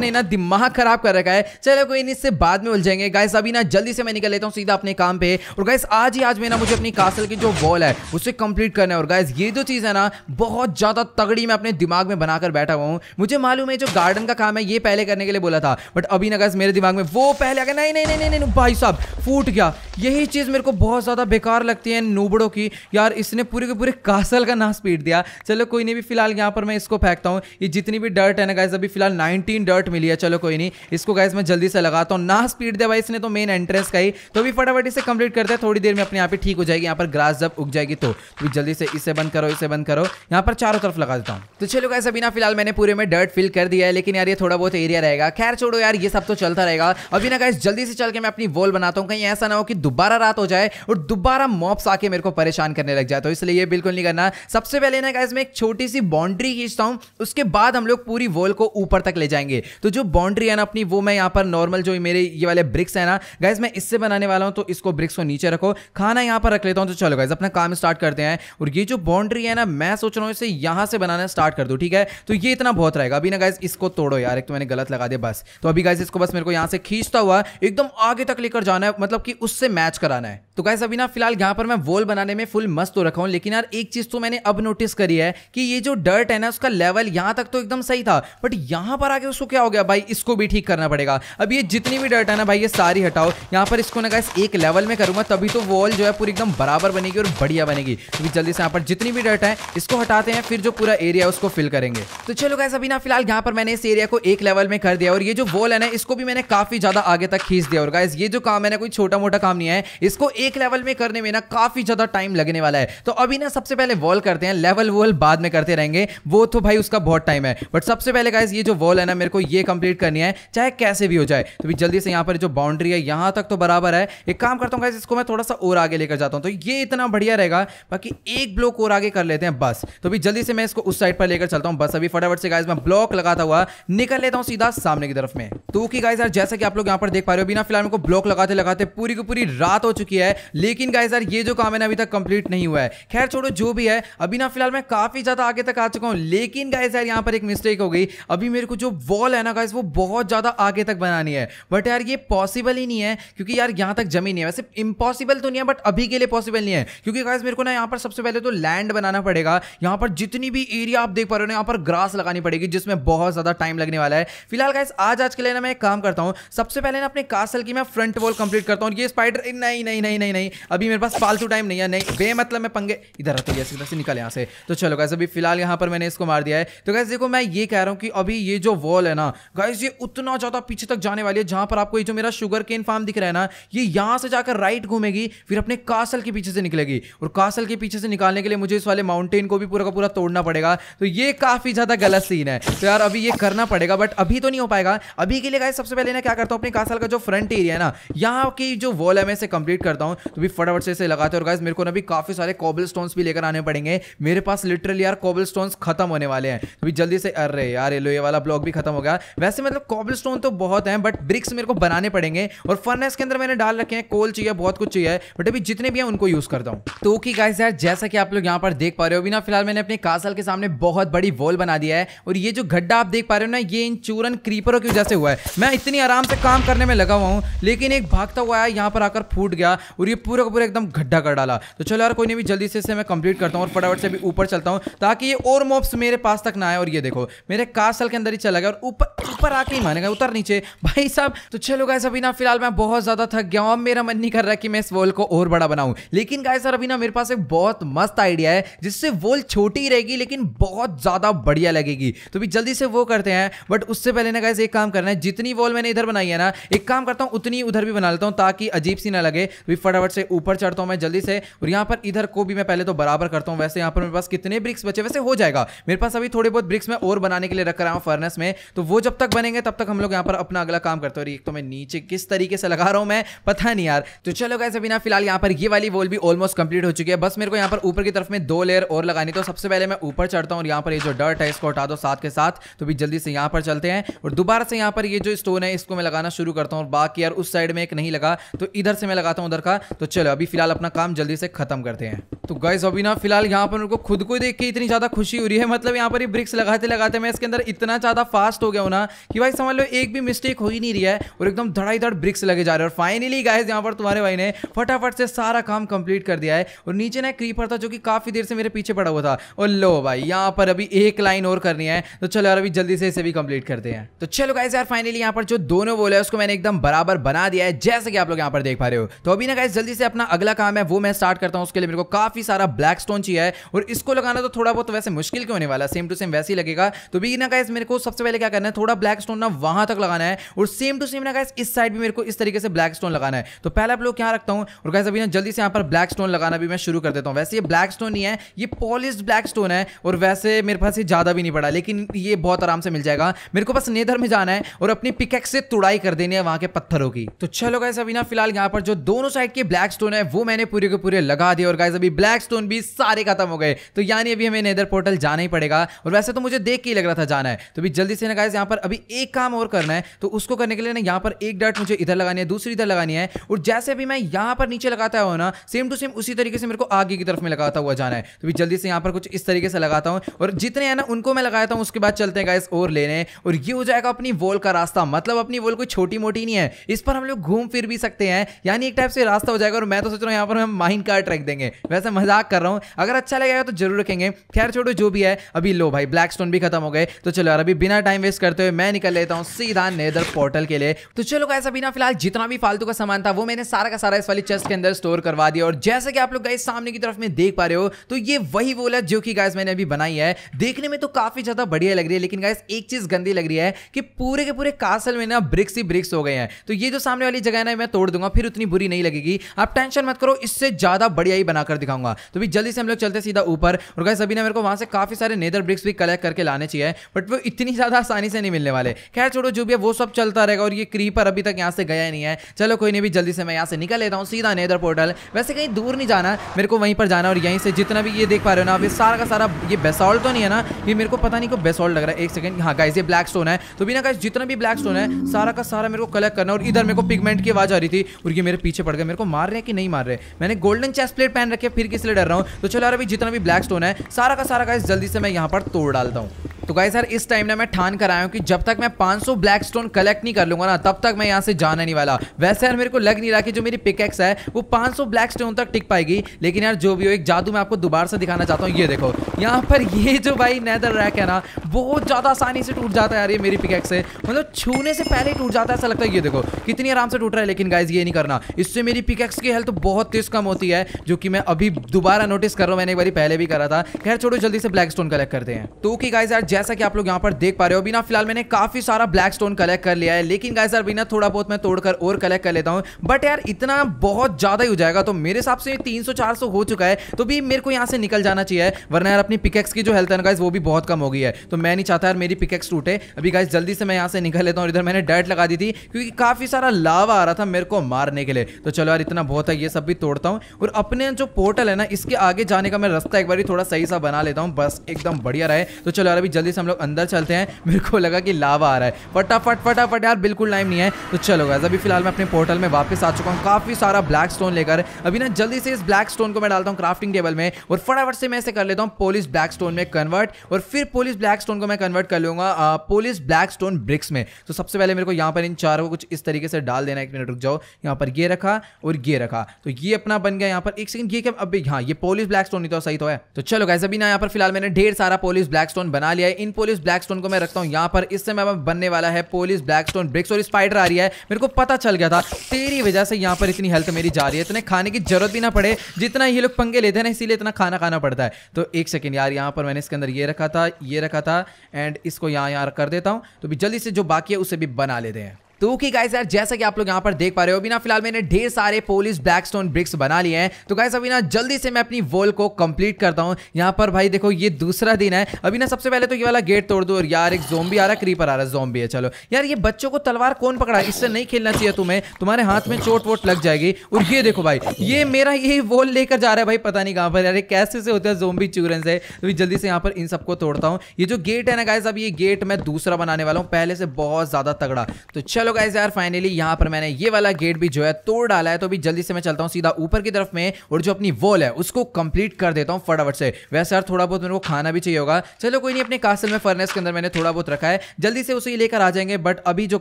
ने ना दिमाग खराब कर रखा है चलो कोई नहीं इससे बाद में उलझेंगे गाइस अभी ना जल्दी से मैं निकल लेता हूँ सीधा अपने काम पे और गाइस आज ही आज मैं ना मुझे अपनी कासल की जो वॉल है उसे कंप्लीट करना है और गाइस ये जो चीज़ है ना बहुत ज़्यादा तगड़ी मैं अपने दिमाग में बनाकर बैठा हुआ हूँ मुझे मालूम है जो गार्डन का काम है ये पहले करने के लिए बोला था बट अभी ना गाइस मेरे दिमाग में वो पहले आ गया नहीं नहीं नहीं नहीं भाई साहब फूट गया यही चीज़ मेरे को बहुत ज़्यादा बेकार लगती है नूबड़ों की यार इसने पूरे के पूरे कासल का नाश पीट दिया चलो कोई नहीं भी फिलहाल यहाँ पर मैं इसको फेंकता हूँ ये जितनी भी डर्ट है ना गाइज अभी फिलहाल नाइनटीन डर्ट मिली है चलो कोई नहीं इसको गाइज मैं जल्दी से लगाता हूँ ना स्पीड दे भाई इसने तो मेन एंट्रेंस का ही तो अभी फटाफट इसे कंप्लीट करते हैं थोड़ी देर में अपने यहाँ पे ठीक हो जाएगी यहाँ पर ग्रास जब उग जाएगी तो, तो जल्दी से इसे बंद करो इसे बंद करो यहाँ पर चारों तरफ लगा देता हूँ तो चलो गाइस अभी ना फिलहाल मैंने पूरे में डर्ट फिल कर दिया है लेकिन यार ये थोड़ा बहुत एरिया रहेगा खैर छोड़ो यार ये सब तो चलता रहेगा अभी ना गाइस जल्दी से चल के मैं अपनी वॉल बनाता हूँ कहीं ऐसा ना हो कि दोबारा रात हो जाए और दोबारा मॉप्स आके मेरे को परेशान करने लग जाए तो इसलिए ये बिल्कुल नहीं करना सबसे पहले ना गाइस मैं एक छोटी सी बाउंड्री बाउंड्री खींचता हूँ उसके बाद हम लोग पूरी वॉल को ऊपर तक ले जाएंगे तो जो बाउंड्री है ना अपनी वो मैं यहाँ पर नॉर्मल जो मेरे ये वाले ब्रिक्स है ना गाइज मैं इससे बनाने वाला हूँ तो इसको ब्रिक्स को नीचे रखो खाना यहाँ पर रख लेता हूँ तो चलो गाइज अपना काम स्टार्ट करते हैं और ये जो बाउंड्री है ना मैं सोच रहा हूँ इसे यहाँ से बनाना स्टार्ट कर दो ठीक है तो ये इतना बहुत रहेगा अभी ना गाइज इसको तोड़ो यार एक तो मैंने गलत लगा दिया बस तो अभी गाइज इसको बस मेरे को यहाँ से खींचता हुआ एकदम आगे तक लेकर जाना है मतलब कि उससे मैच कराना है तो गाइज अभी ना फिलहाल यहाँ पर मैं वॉल बनाने में फुल मस्त तो रखा हूँ लेकिन यार एक चीज़ तो मैंने अब नोटिस करी है कि ये जो डर्ट टेन है उसका लेवल यहां तक तो एकदम सही था बट यहां पर आके उसको क्या हो गया भाई इसको भी ठीक करना पड़ेगा अब ये जितनी भी डर्ट है ना भाई ये सारी हटाओ यहां पर इसको ना गाइस एक लेवल में करूंगा तभी तो वॉल जो है पूरी एकदम बराबर बनेगी और बढ़िया बनेगी क्योंकि जल्दी से यहां पर जितनी भी डर्ट है इसको हटाते हैं फिर जो पूरा एरिया उसको फिल करेंगे तो चलो गाइस अभी ना फिलहाल यहां पर मैंने इस एरिया को एक लेवल में कर दिया और ये जो वॉल है ना इसको भी मैंने काफी ज्यादा आगे तक खींच दिया और गाइस ये जो काम है ना कोई छोटा मोटा काम नहीं है इसको एक लेवल में करने में ना काफी ज्यादा टाइम लगने वाला है तो अभी ना सबसे पहले वॉल करते हैं लेवल वॉल बाद में करते रहेंगे वो तो भाई उसका बहुत टाइम है बट सबसे पहले गाइज ये जो वॉल है ना मेरे को ये कंप्लीट करनी है चाहे कैसे भी हो जाए तो भी जल्दी से यहाँ पर जो बाउंड्री है यहाँ तक तो बराबर है एक काम करता हूँ गाइज इसको मैं थोड़ा सा और आगे लेकर जाता हूँ तो ये इतना बढ़िया रहेगा बाकी एक ब्लॉक और आगे कर लेते हैं बस तो भी जल्दी से मैं इसको उस साइड पर लेकर चलता हूँ बस अभी फटाफट से गाइज मैं ब्लॉक लगाता हुआ निकल लेता हूँ सीधा सामने की तरफ में तो की गाइज यार जैसा कि आप लोग यहाँ पर देख पा रहे हो बिना फिलहाल मेरे को ब्लॉक लगाते लगाते पूरी की पूरी रात हो चुकी है लेकिन गाइज यार ये जो काम है ना अभी तक कंप्लीट नहीं हुआ है खैर छोड़ो जो भी है अभी ना फिलहाल मैं काफी ज्यादा आगे तक आ चुका हूँ हूँ लेकिन गाइस यार यहाँ पर एक मिस्टेक हो गई अभी मेरे को जो वॉल है ना गाइस वो बहुत ज़्यादा आगे तक बनानी है बट यार ये पॉसिबल ही नहीं है क्योंकि यार यहाँ तक जमीन नहीं है वैसे इम्पॉसिबल तो नहीं है बट अभी के लिए पॉसिबल नहीं है क्योंकि गाइस मेरे को ना यहाँ पर सबसे पहले तो लैंड बनाना पड़ेगा यहाँ पर जितनी भी एरिया आप देख पा रहे हो ना यहाँ पर ग्रास लगानी पड़ेगी जिसमें बहुत ज़्यादा टाइम लगने वाला है फिलहाल गाइस आज आज के लिए ना मैं काम करता हूँ सबसे पहले ना अपने कासल की मैं फ्रंट वॉल कंप्लीट करता हूँ ये स्पाइडर नहीं नहीं नहीं नहीं नहीं अभी मेरे पास फालतू टाइम नहीं है नहीं बे मतलब मैं पंगे इधर आते तो जैसे निकल यहाँ से तो चलो गाइस अभी फिलहाल यहाँ पर मैंने इसको मार दिया है तो गैस देखो मैं ये कह रहा हूँ कि अभी ये जो वॉल है ना गैस ये उतना ज़्यादा पीछे तक जाने वाली है जहां पर आपको ये जो मेरा शुगर केन फार्म दिख रहा है ना ये यहाँ से जाकर राइट घूमेगी फिर अपने कासल के पीछे से निकलेगी और कासल के पीछे से निकालने के लिए मुझे इस वाले माउंटेन को भी पूरा का पूरा तोड़ना पड़ेगा तो ये काफ़ी ज़्यादा गलत सीन है तो यार अभी ये करना पड़ेगा बट अभी तो नहीं हो पाएगा अभी के लिए गाइस सबसे पहले ना क्या करता हूँ अपने कासल का जो फ्रंट एरिया है ना यहाँ की जो वॉल है मैं इसे कंप्लीट करता हूँ तो भी फटाफट से इसे लगाते और गाइस मेरे को ना भी काफ़ी सारे कॉबल स्टोन्स भी लेकर आने पड़ेंगे मेरे पास लिटरली यार कॉबल स्टोन्स खत्म होने वाले हैं अभी जल्दी से अर रहे यार ये लो ये वाला ब्लॉक भी खत्म हो गया वैसे मतलब कॉबल स्टोन तो बहुत है बट ब्रिक्स मेरे को बनाने पड़ेंगे और फर्नेस के अंदर मैंने डाल रखे हैं कोल चाहिए बहुत कुछ चाहिए बट अभी जितने भी हैं उनको यूज करता हूँ तो की गाइस यार जैसा कि आप लोग यहाँ पर देख पा रहे हो अभी ना फिलहाल मैंने अपने कासल के सामने बहुत बड़ी वॉल बना दिया है और ये जो गड्ढा आप देख पा रहे हो ना ये इन चूरन क्रीपरों की वजह से हुआ है मैं इतनी आराम से काम करने में लगा हुआ हूँ लेकिन एक भागता हुआ है यहाँ पर आकर फूट गया और ये पूरा पूरा एकदम गड्ढा कर डाला तो चलो यार कोई नहीं भी जल्दी से इसे मैं कंप्लीट करता हूँ और फटाफट से भी ऊपर चलता हूँ ताकि ये और मॉब्स मेरे पास तक ना आए और ये देखो मेरे कासल के अंदर ही चला गया और ऊपर ऊपर आके ही मानेगा उतर नीचे भाई साहब तो चलो गाय अभी ना फिलहाल मैं बहुत ज़्यादा थक गया हूँ मेरा मन नहीं कर रहा कि मैं इस वॉल को और बड़ा बनाऊँ लेकिन गाय सर अभी ना मेरे पास एक बहुत मस्त आइडिया है जिससे वॉल छोटी रहेगी लेकिन बहुत ज़्यादा बढ़िया लगेगी तो भी जल्दी से वो करते हैं बट उससे पहले ना गाय एक काम करना है जितनी वॉल मैंने इधर बनाई है ना एक काम करता हूँ उतनी उधर भी बना लेता हूँ ताकि अजीब सी ना लगे तो भी फटाफट से ऊपर चढ़ता हूँ मैं जल्दी से और यहाँ पर इधर को भी मैं पहले तो बराबर करता हूँ वैसे यहाँ पर मेरे पास कितने ब्रिक्स बचे वैसे हो जाएगा होगा मेरे पास अभी थोड़े बहुत ब्रिक्स में और बनाने के लिए रख रहा हूँ फर्नेस में तो वो जब तक बनेंगे तब तक हम लोग यहाँ पर अपना अगला काम करते हो और एक तो मैं नीचे किस तरीके से लगा रहा हूँ मैं पता नहीं यार तो चलो कैसे बिना फिलहाल यहाँ पर ये वाली वॉल भी ऑलमोस्ट कंप्लीट हो चुकी है बस मेरे को यहाँ पर ऊपर की तरफ में दो लेयर और लगानी तो सबसे पहले मैं ऊपर चढ़ता हूँ और यहाँ पर ये जो डर्ट है इसको हटा दो साथ के साथ तो भी जल्दी से यहाँ पर चलते हैं और दोबारा से यहाँ पर ये जो स्टोन है इसको मैं लगाना शुरू करता हूँ बाकी यार उस साइड में एक नहीं लगा तो इधर से मैं लगाता हूँ उधर का तो चलो अभी फिलहाल अपना काम जल्दी से खत्म करते हैं तो गाइज अभी ना फिलहाल यहाँ पर मेरे खुद को देख के इतनी ज़्यादा खुशी हो रही है मतलब यहाँ पर ही ब्रिक्स लगाते लगाते मैं इसके अंदर इतना ज़्यादा फास्ट हो गया हूँ ना कि भाई समझ लो एक भी मिस्टेक हो ही नहीं रही है और एकदम धड़ाई धड़ ब्रिक्स लगे जा रहे हैं और फाइनली गाइज यहाँ पर तुम्हारे भाई ने फटाफट से सारा काम कंप्लीट कर दिया है और नीचे ना क्रीपर था जो कि काफ़ी देर से मेरे पीछे पड़ा हुआ था और लो भाई यहाँ पर अभी एक लाइन और करनी है तो चलो यार अभी जल्दी से इसे भी कंप्लीट करते हैं तो चलो गाइज यार फाइनली यहाँ पर जो दोनों बोले उसको मैंने एकदम बराबर बना दिया है जैसे कि आप लोग यहाँ पर देख पा रहे हो तो अभी ना गाइज जल्दी से अपना अगला काम है वो मैं स्टार्ट करता हूँ उसके लिए मेरे को काफ़ी सारा ब्लैक स्टोन चाहिए और इसको लगाना तो थोड़ा बहुत वैसे मुश्किल बिल्कुल के होने वाला सेम टू सेम वैसे ही लगेगा तो भी ना गाइस मेरे को सबसे पहले क्या करना है थोड़ा ब्लैक स्टोन ना वहां तक लगाना है और सेम टू सेम ना गाइस इस साइड भी मेरे को इस तरीके से ब्लैक स्टोन लगाना है तो पहले आप लोग क्या रखता हूँ और गाइस अभी ना जल्दी से यहाँ पर ब्लैक स्टोन लगाना भी मैं शुरू कर देता हूँ वैसे ये ब्लैक स्टोन नहीं है ये पॉलिश ब्लैक स्टोन है और वैसे मेरे पास ये ज़्यादा भी नहीं पड़ा लेकिन ये बहुत आराम से मिल जाएगा मेरे को बस नेदर में जाना है और अपनी पिकेक्स से तुड़ाई कर देनी है वहाँ के पत्थरों की तो चलो गाइस अभी ना फिलहाल यहाँ पर जो दोनों साइड के ब्लैक स्टोन है वो मैंने पूरे के पूरे लगा दिए और गाइस अभी ब्लैक स्टोन भी सारे खत्म हो गए तो यानी अभी हमें नेदर पोर्टल जाना जाना ही पड़ेगा और वैसे तो मुझे देख के ही लग रहा था जाना है तो अभी जल्दी से ना गाइस यहाँ पर अभी एक काम और करना है तो उसको करने के लिए ना यहाँ पर एक डार्ट मुझे इधर लगानी है दूसरी इधर लगानी है और जैसे भी मैं यहाँ पर नीचे लगाता हूँ ना सेम टू सेम उसी तरीके से मेरे को आगे की तरफ में लगाता हुआ जाना है तो अभी जल्दी से यहाँ पर कुछ इस तरीके से लगाता हूँ और जितने हैं ना उनको मैं लगाता हूँ उसके बाद चलते हैं गाइस और लेने और ये हो जाएगा अपनी वॉल का रास्ता मतलब अपनी वॉल कोई छोटी मोटी नहीं है इस पर हम लोग घूम फिर भी सकते हैं यानी एक टाइप से रास्ता हो जाएगा और मैं तो सोच रहा हूँ यहाँ पर हम माइंड कार्ट रख देंगे वैसे मजाक कर रहा हूँ अगर अच्छा लगेगा तो जरूर रखेंगे खैर छोड़ो जो भी है अभी लो भाई ब्लैक स्टोन भी खत्म हो गए तो चलो यार अभी बिना टाइम वेस्ट करते हुए मैं निकल लेता हूँ सीधा नेदर पोर्टल के लिए तो चलो ऐसा बिना फिलहाल जितना भी फालतू का सामान था वो मैंने सारा का सारा इस वाली चेस्ट के अंदर स्टोर करवा दिया और जैसे कि आप लोग गाइस सामने की तरफ में देख पा रहे हो तो ये वही वो जो कि गाइस मैंने अभी बनाई है देखने में तो काफी ज्यादा बढ़िया लग रही है लेकिन गाइस एक चीज गंदी लग रही है कि पूरे के पूरे कासल में ना ब्रिक्स ही ब्रिक्स हो गए हैं तो ये जो सामने वाली जगह ना मैं तोड़ दूंगा फिर उतनी बुरी नहीं लगेगी आप टेंशन मत करो इससे ज्यादा बढ़िया ही बनाकर दिखाऊंगा तो भी जल्दी से हम लोग चलते सीधा ऊपर और गाइस अभी ना मेरे को वहां से काफी काफ़ी सारे नेदर ब्रिक्स भी कलेक्ट करके लाने चाहिए बट वो इतनी ज़्यादा आसानी से नहीं मिलने वाले खैर छोड़ो जो भी है वो सब चलता रहेगा और ये क्रीपर अभी तक यहाँ से गया नहीं है चलो कोई नहीं भी जल्दी से मैं यहाँ से निकल लेता हूँ सीधा नेदर पोर्टल वैसे कहीं दूर नहीं जाना मेरे को वहीं पर जाना और यहीं से जितना भी ये देख पा रहे हो ना अभी सारा का सारा ये बेसॉल्ट तो नहीं है ना ये मेरे को पता नहीं को बेसॉल्ट लग रहा है एक सेकंड हाँ गाइज ये ब्लैक स्टोन है तो बिना गाइज जितना भी ब्लैक स्टोन है सारा का सारा मेरे को कलेक्ट करना और इधर मेरे को पिगमेंट की आवाज़ आ रही थी और ये मेरे पीछे पड़ गया मेरे को मार रहे हैं कि नहीं मार रहे मैंने गोल्डन चेस्ट प्लेट पहन रखे फिर किस लिए डर रहा हूँ तो चलो अभी जितना भी ब्लैक स्टोन है सारा का सारा गाइज जल्दी से मैं यहाँ पर तोड़ डालता हूँ तो गाय सर इस टाइम ना मैं ठान कर आया हूँ कि जब तक मैं 500 सौ ब्लैक स्टोन कलेक्ट नहीं कर लूंगा ना तब तक मैं यहाँ से जाना नहीं वाला वैसे यार मेरे को लग नहीं रहा कि जो मेरी पिकेक्स है वो 500 सौ ब्लैक स्टोन तक टिक पाएगी लेकिन यार जो भी हो एक जादू मैं आपको दोबारा से दिखाना चाहता हूँ ये देखो यहाँ पर ये जो भाई नैदर रैक है ना बहुत ज़्यादा आसानी से टूट जाता है यार ये मेरी पिकेक्स से मतलब छूने से पहले ही टूट जाता है ऐसा लगता है ये देखो कितनी आराम से टूट रहा है लेकिन गाइज ये नहीं करना इससे मेरी पिकेक्स की हेल्थ बहुत तेज कम होती है जो कि मैं अभी दोबारा नोटिस कर रहा हूँ मैंने एक बार पहले भी करा था खैर छोड़ो जल्दी से ब्लैक ब्लैक स्टोन कलेक्ट करते हैं तो ओके गाइस यार जैसा कि आप लोग यहाँ पर देख पा रहे हो अभी ना फिलहाल मैंने काफी सारा ब्लैक स्टोन कलेक्ट कर लिया है लेकिन गाइस यार अभी ना थोड़ा बहुत मैं तोड़कर और कलेक्ट कर लेता हूँ बट यार इतना बहुत ज्यादा ही हो जाएगा तो मेरे हिसाब से तीन सौ चार सौ हो चुका है तो भी मेरे को यहाँ से निकल जाना चाहिए वरना यार अपनी पिकेक्स की जो हेल्थ है गाइज वो भी बहुत कम हो गई है तो मैं नहीं चाहता यार मेरी पिकेक्स टूटे अभी गाइज जल्दी से मैं यहाँ से निकल लेता हूँ इधर मैंने डर्ट लगा दी थी क्योंकि काफी सारा लावा आ रहा था मेरे को मारने के लिए तो चलो यार इतना बहुत है ये सब भी तोड़ता हूँ और अपने जो पोर्टल है ना इसके आगे जाने का मैं रास्ता एक बार थोड़ा सही सा बना लेता हूँ बस बस एकदम बढ़िया रहे तो चलो यार अभी जल्दी से हम लोग अंदर चलते हैं मेरे को लगा कि लावा आ रहा है फटाफट फटाफट यार बिल्कुल टाइम नहीं है तो चलो गाइस अभी फिलहाल मैं अपने पोर्टल में वापस आ चुका हूँ काफ़ी सारा ब्लैक स्टोन लेकर अभी ना जल्दी से इस ब्लैक स्टोन को मैं डालता हूँ क्राफ्टिंग टेबल में और फटाफट से मैं ऐसे कर लेता हूँ पोलिस ब्लैक स्टोन में कन्वर्ट और फिर पोलिस ब्लैक स्टोन को मैं कन्वर्ट कर लूंगा पोलिस ब्लैक स्टोन ब्रिक्स में तो सबसे पहले मेरे को यहाँ पर इन चार को कुछ इस तरीके से डाल देना एक मिनट रुक जाओ यहाँ पर ये रखा और ये रखा तो ये अपना बन गया यहाँ पर एक सेकंड ये क्या अभी हाँ ये पोलिस ब्लैक स्टोन नहीं तो सही तो है तो चलो गाइस अभी ना यहाँ पर फिलहाल मैंने ढेर सारा पोलिस ब्लैक स्टोन बना लिया है इन पोलिस ब्लैक स्टोन को मैं रखता हूँ यहाँ पर इससे मैं बनने वाला है पोलिस ब्लैक स्टोन ब्रिक्स और स्पाइडर आ रही है मेरे को पता चल गया था तेरी वजह से यहाँ पर इतनी हेल्थ मेरी जा रही है इतने खाने की जरूरत भी ना पड़े जितना ये लोग पंगे लेते हैं ना इसीलिए इतना खाना खाना पड़ता है तो एक सेकेंड यार यहाँ पर मैंने इसके अंदर ये रखा था ये रखा था एंड इसको यहाँ यहाँ कर देता हूँ तो भी जल्दी से जो बाकी है उसे भी बना लेते हैं तो ओके गाइस यार जैसा कि आप लोग यहाँ पर देख पा रहे हो अभी ना फिलहाल मैंने ढेर सारे पोलिस ब्लैक स्टोन ब्रिक्स बना लिए हैं तो गाइस अभी ना जल्दी से मैं अपनी वॉल को कंप्लीट करता हूँ यहाँ पर भाई देखो ये दूसरा दिन है अभी ना सबसे पहले तो ये वाला गेट तोड़ दो और यार एक जोम्बी आ रहा क्रीपर आ रहा है जोम्बी है चलो यार ये बच्चों को तलवार कौन पकड़ा इससे नहीं खेलना चाहिए तुम्हें तुम्हारे हाथ में चोट वोट लग जाएगी और ये देखो भाई ये मेरा ये वॉल लेकर जा रहा है भाई पता नहीं कहाँ पर यार कैसे से होता है जोम्बी चूरन से तो जल्दी से यहाँ पर इन सबको तोड़ता हूँ ये जो गेट है ना गाइस अब ये गेट मैं दूसरा बनाने वाला हूँ पहले से बहुत ज़्यादा तगड़ा तो चलो गाइज तो यार फाइनली यहाँ पर मैंने ये वाला गेट भी जो है तोड़ डाला है तो अभी जल्दी से मैं चलता हूँ सीधा ऊपर की तरफ में और जो अपनी वॉल है उसको कंप्लीट कर देता हूँ फटाफट से वैसे यार थोड़ा बहुत मेरे को खाना भी चाहिए होगा चलो कोई नहीं अपने कासल में फर्नेस के अंदर मैंने थोड़ा बहुत रखा है जल्दी से उसे लेकर आ जाएंगे बट अभी जो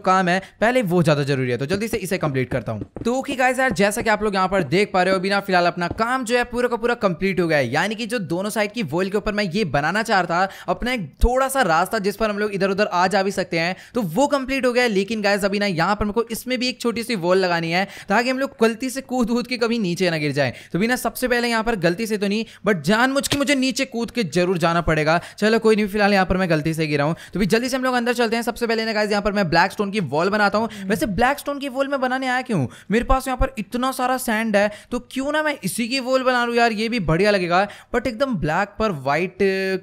काम है पहले वो ज्यादा जरूरी है तो जल्दी से इसे कंप्लीट करता हूँ तो ओके गाइज यार जैसा कि आप लोग यहाँ पर देख पा रहे हो बिना फिलहाल अपना काम जो है पूरा का पूरा कंप्लीट हो गया है यानी कि जो दोनों साइड की वॉल के ऊपर मैं ये बनाना चाह रहा था अपना एक थोड़ा सा रास्ता जिस पर हम लोग इधर उधर आ जा भी सकते हैं तो वो कंप्लीट हो गया लेकिन गाइज अभी ना यहाँ पर मेरे को इसमें भी एक छोटी सी वॉल लगानी है ताकि हम लोग गलती से कूद कूद के कभी नीचे ना गिर जाए तो बिना सबसे पहले यहाँ पर गलती से तो नहीं बट जान मुझ के मुझे नीचे कूद के जरूर जाना पड़ेगा चलो कोई नहीं फिलहाल यहाँ पर मैं गलती से गिरा हूँ तो भी जल्दी से हम लोग अंदर चलते हैं सबसे पहले ना यहाँ पर मैं ब्लैक स्टोन की वॉल बनाता हूँ हम्म। वैसे ब्लैक स्टोन की वॉल में बनाने आया क्यों मेरे पास यहाँ पर इतना सारा सैंड है तो क्यों ना मैं इसी की वॉल बना लूँ यार ये भी बढ़िया लगेगा बट एकदम ब्लैक पर व्हाइट